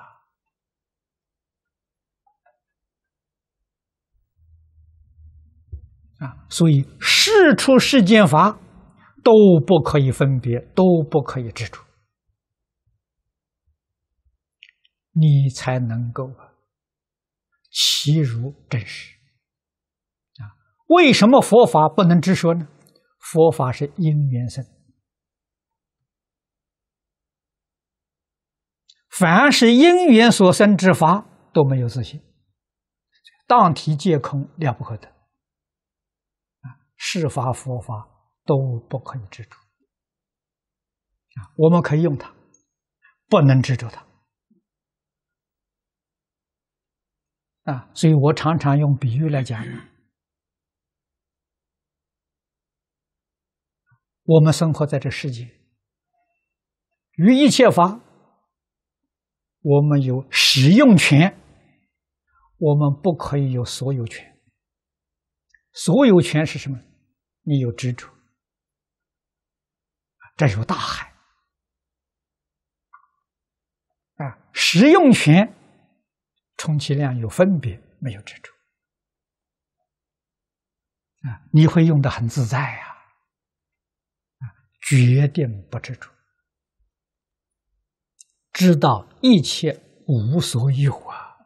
啊，所以事出世间法都不可以分别，都不可以执着，你才能够啊，其如真实啊？为什么佛法不能直说呢？佛法是因缘生，凡是因缘所生之法都没有自信，当体皆空，了不可得。啊，世法、佛法都不可执着。啊，我们可以用它，不能执着它。啊，所以我常常用比喻来讲。我们生活在这世界，于一切法，我们有使用权，我们不可以有所有权。所有权是什么？你有执着。这有大海，啊，使用权，充其量有分别，没有执着，啊，你会用的很自在呀。决定不知足，知道一切无所有啊！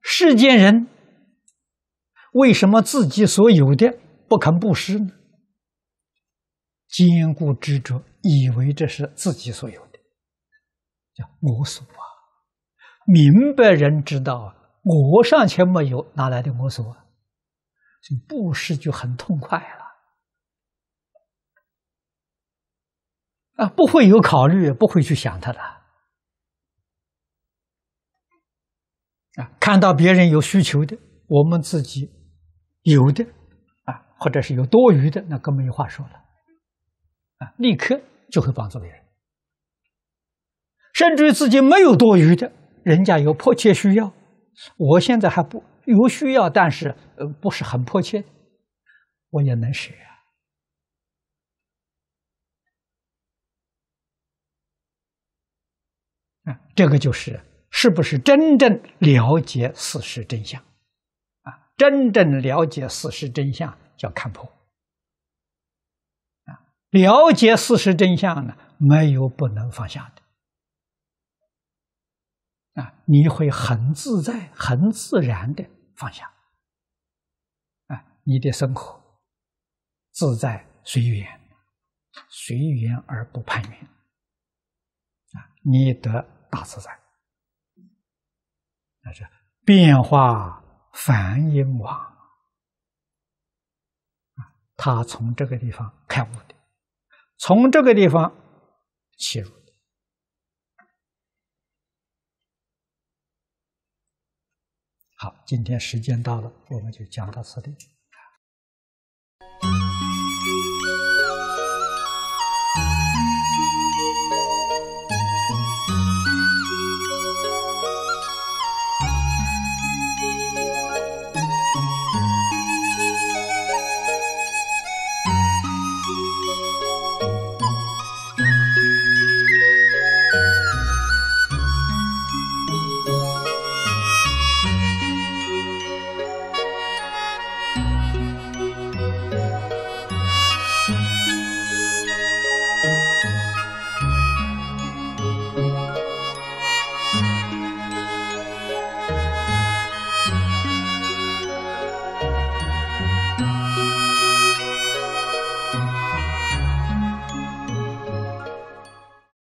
世间人为什么自己所有的不肯布施呢？坚固执着，以为这是自己所有的，叫我所啊。明白人知道，啊，我尚且没有，哪来的我所啊？所以布施就很痛快了，啊，不会有考虑，不会去想他的，啊，看到别人有需求的，我们自己有的，啊，或者是有多余的，那更没有话说了，啊，立刻就会帮助别人，甚至于自己没有多余的，人家有迫切需要，我现在还不。有需要，但是呃不是很迫切，我也能学啊。啊，这个就是是不是真正了解事实真相？啊，真正了解事实真相叫看破。啊，了解事实真相呢，没有不能放下的。啊，你会很自在、很自然的。放下，啊，你的生活自在随缘，随缘而不攀缘，啊，你得大自在。那是变化繁衍网，啊，他从这个地方开悟的，从这个地方切入。好，今天时间到了，我们就讲到此地。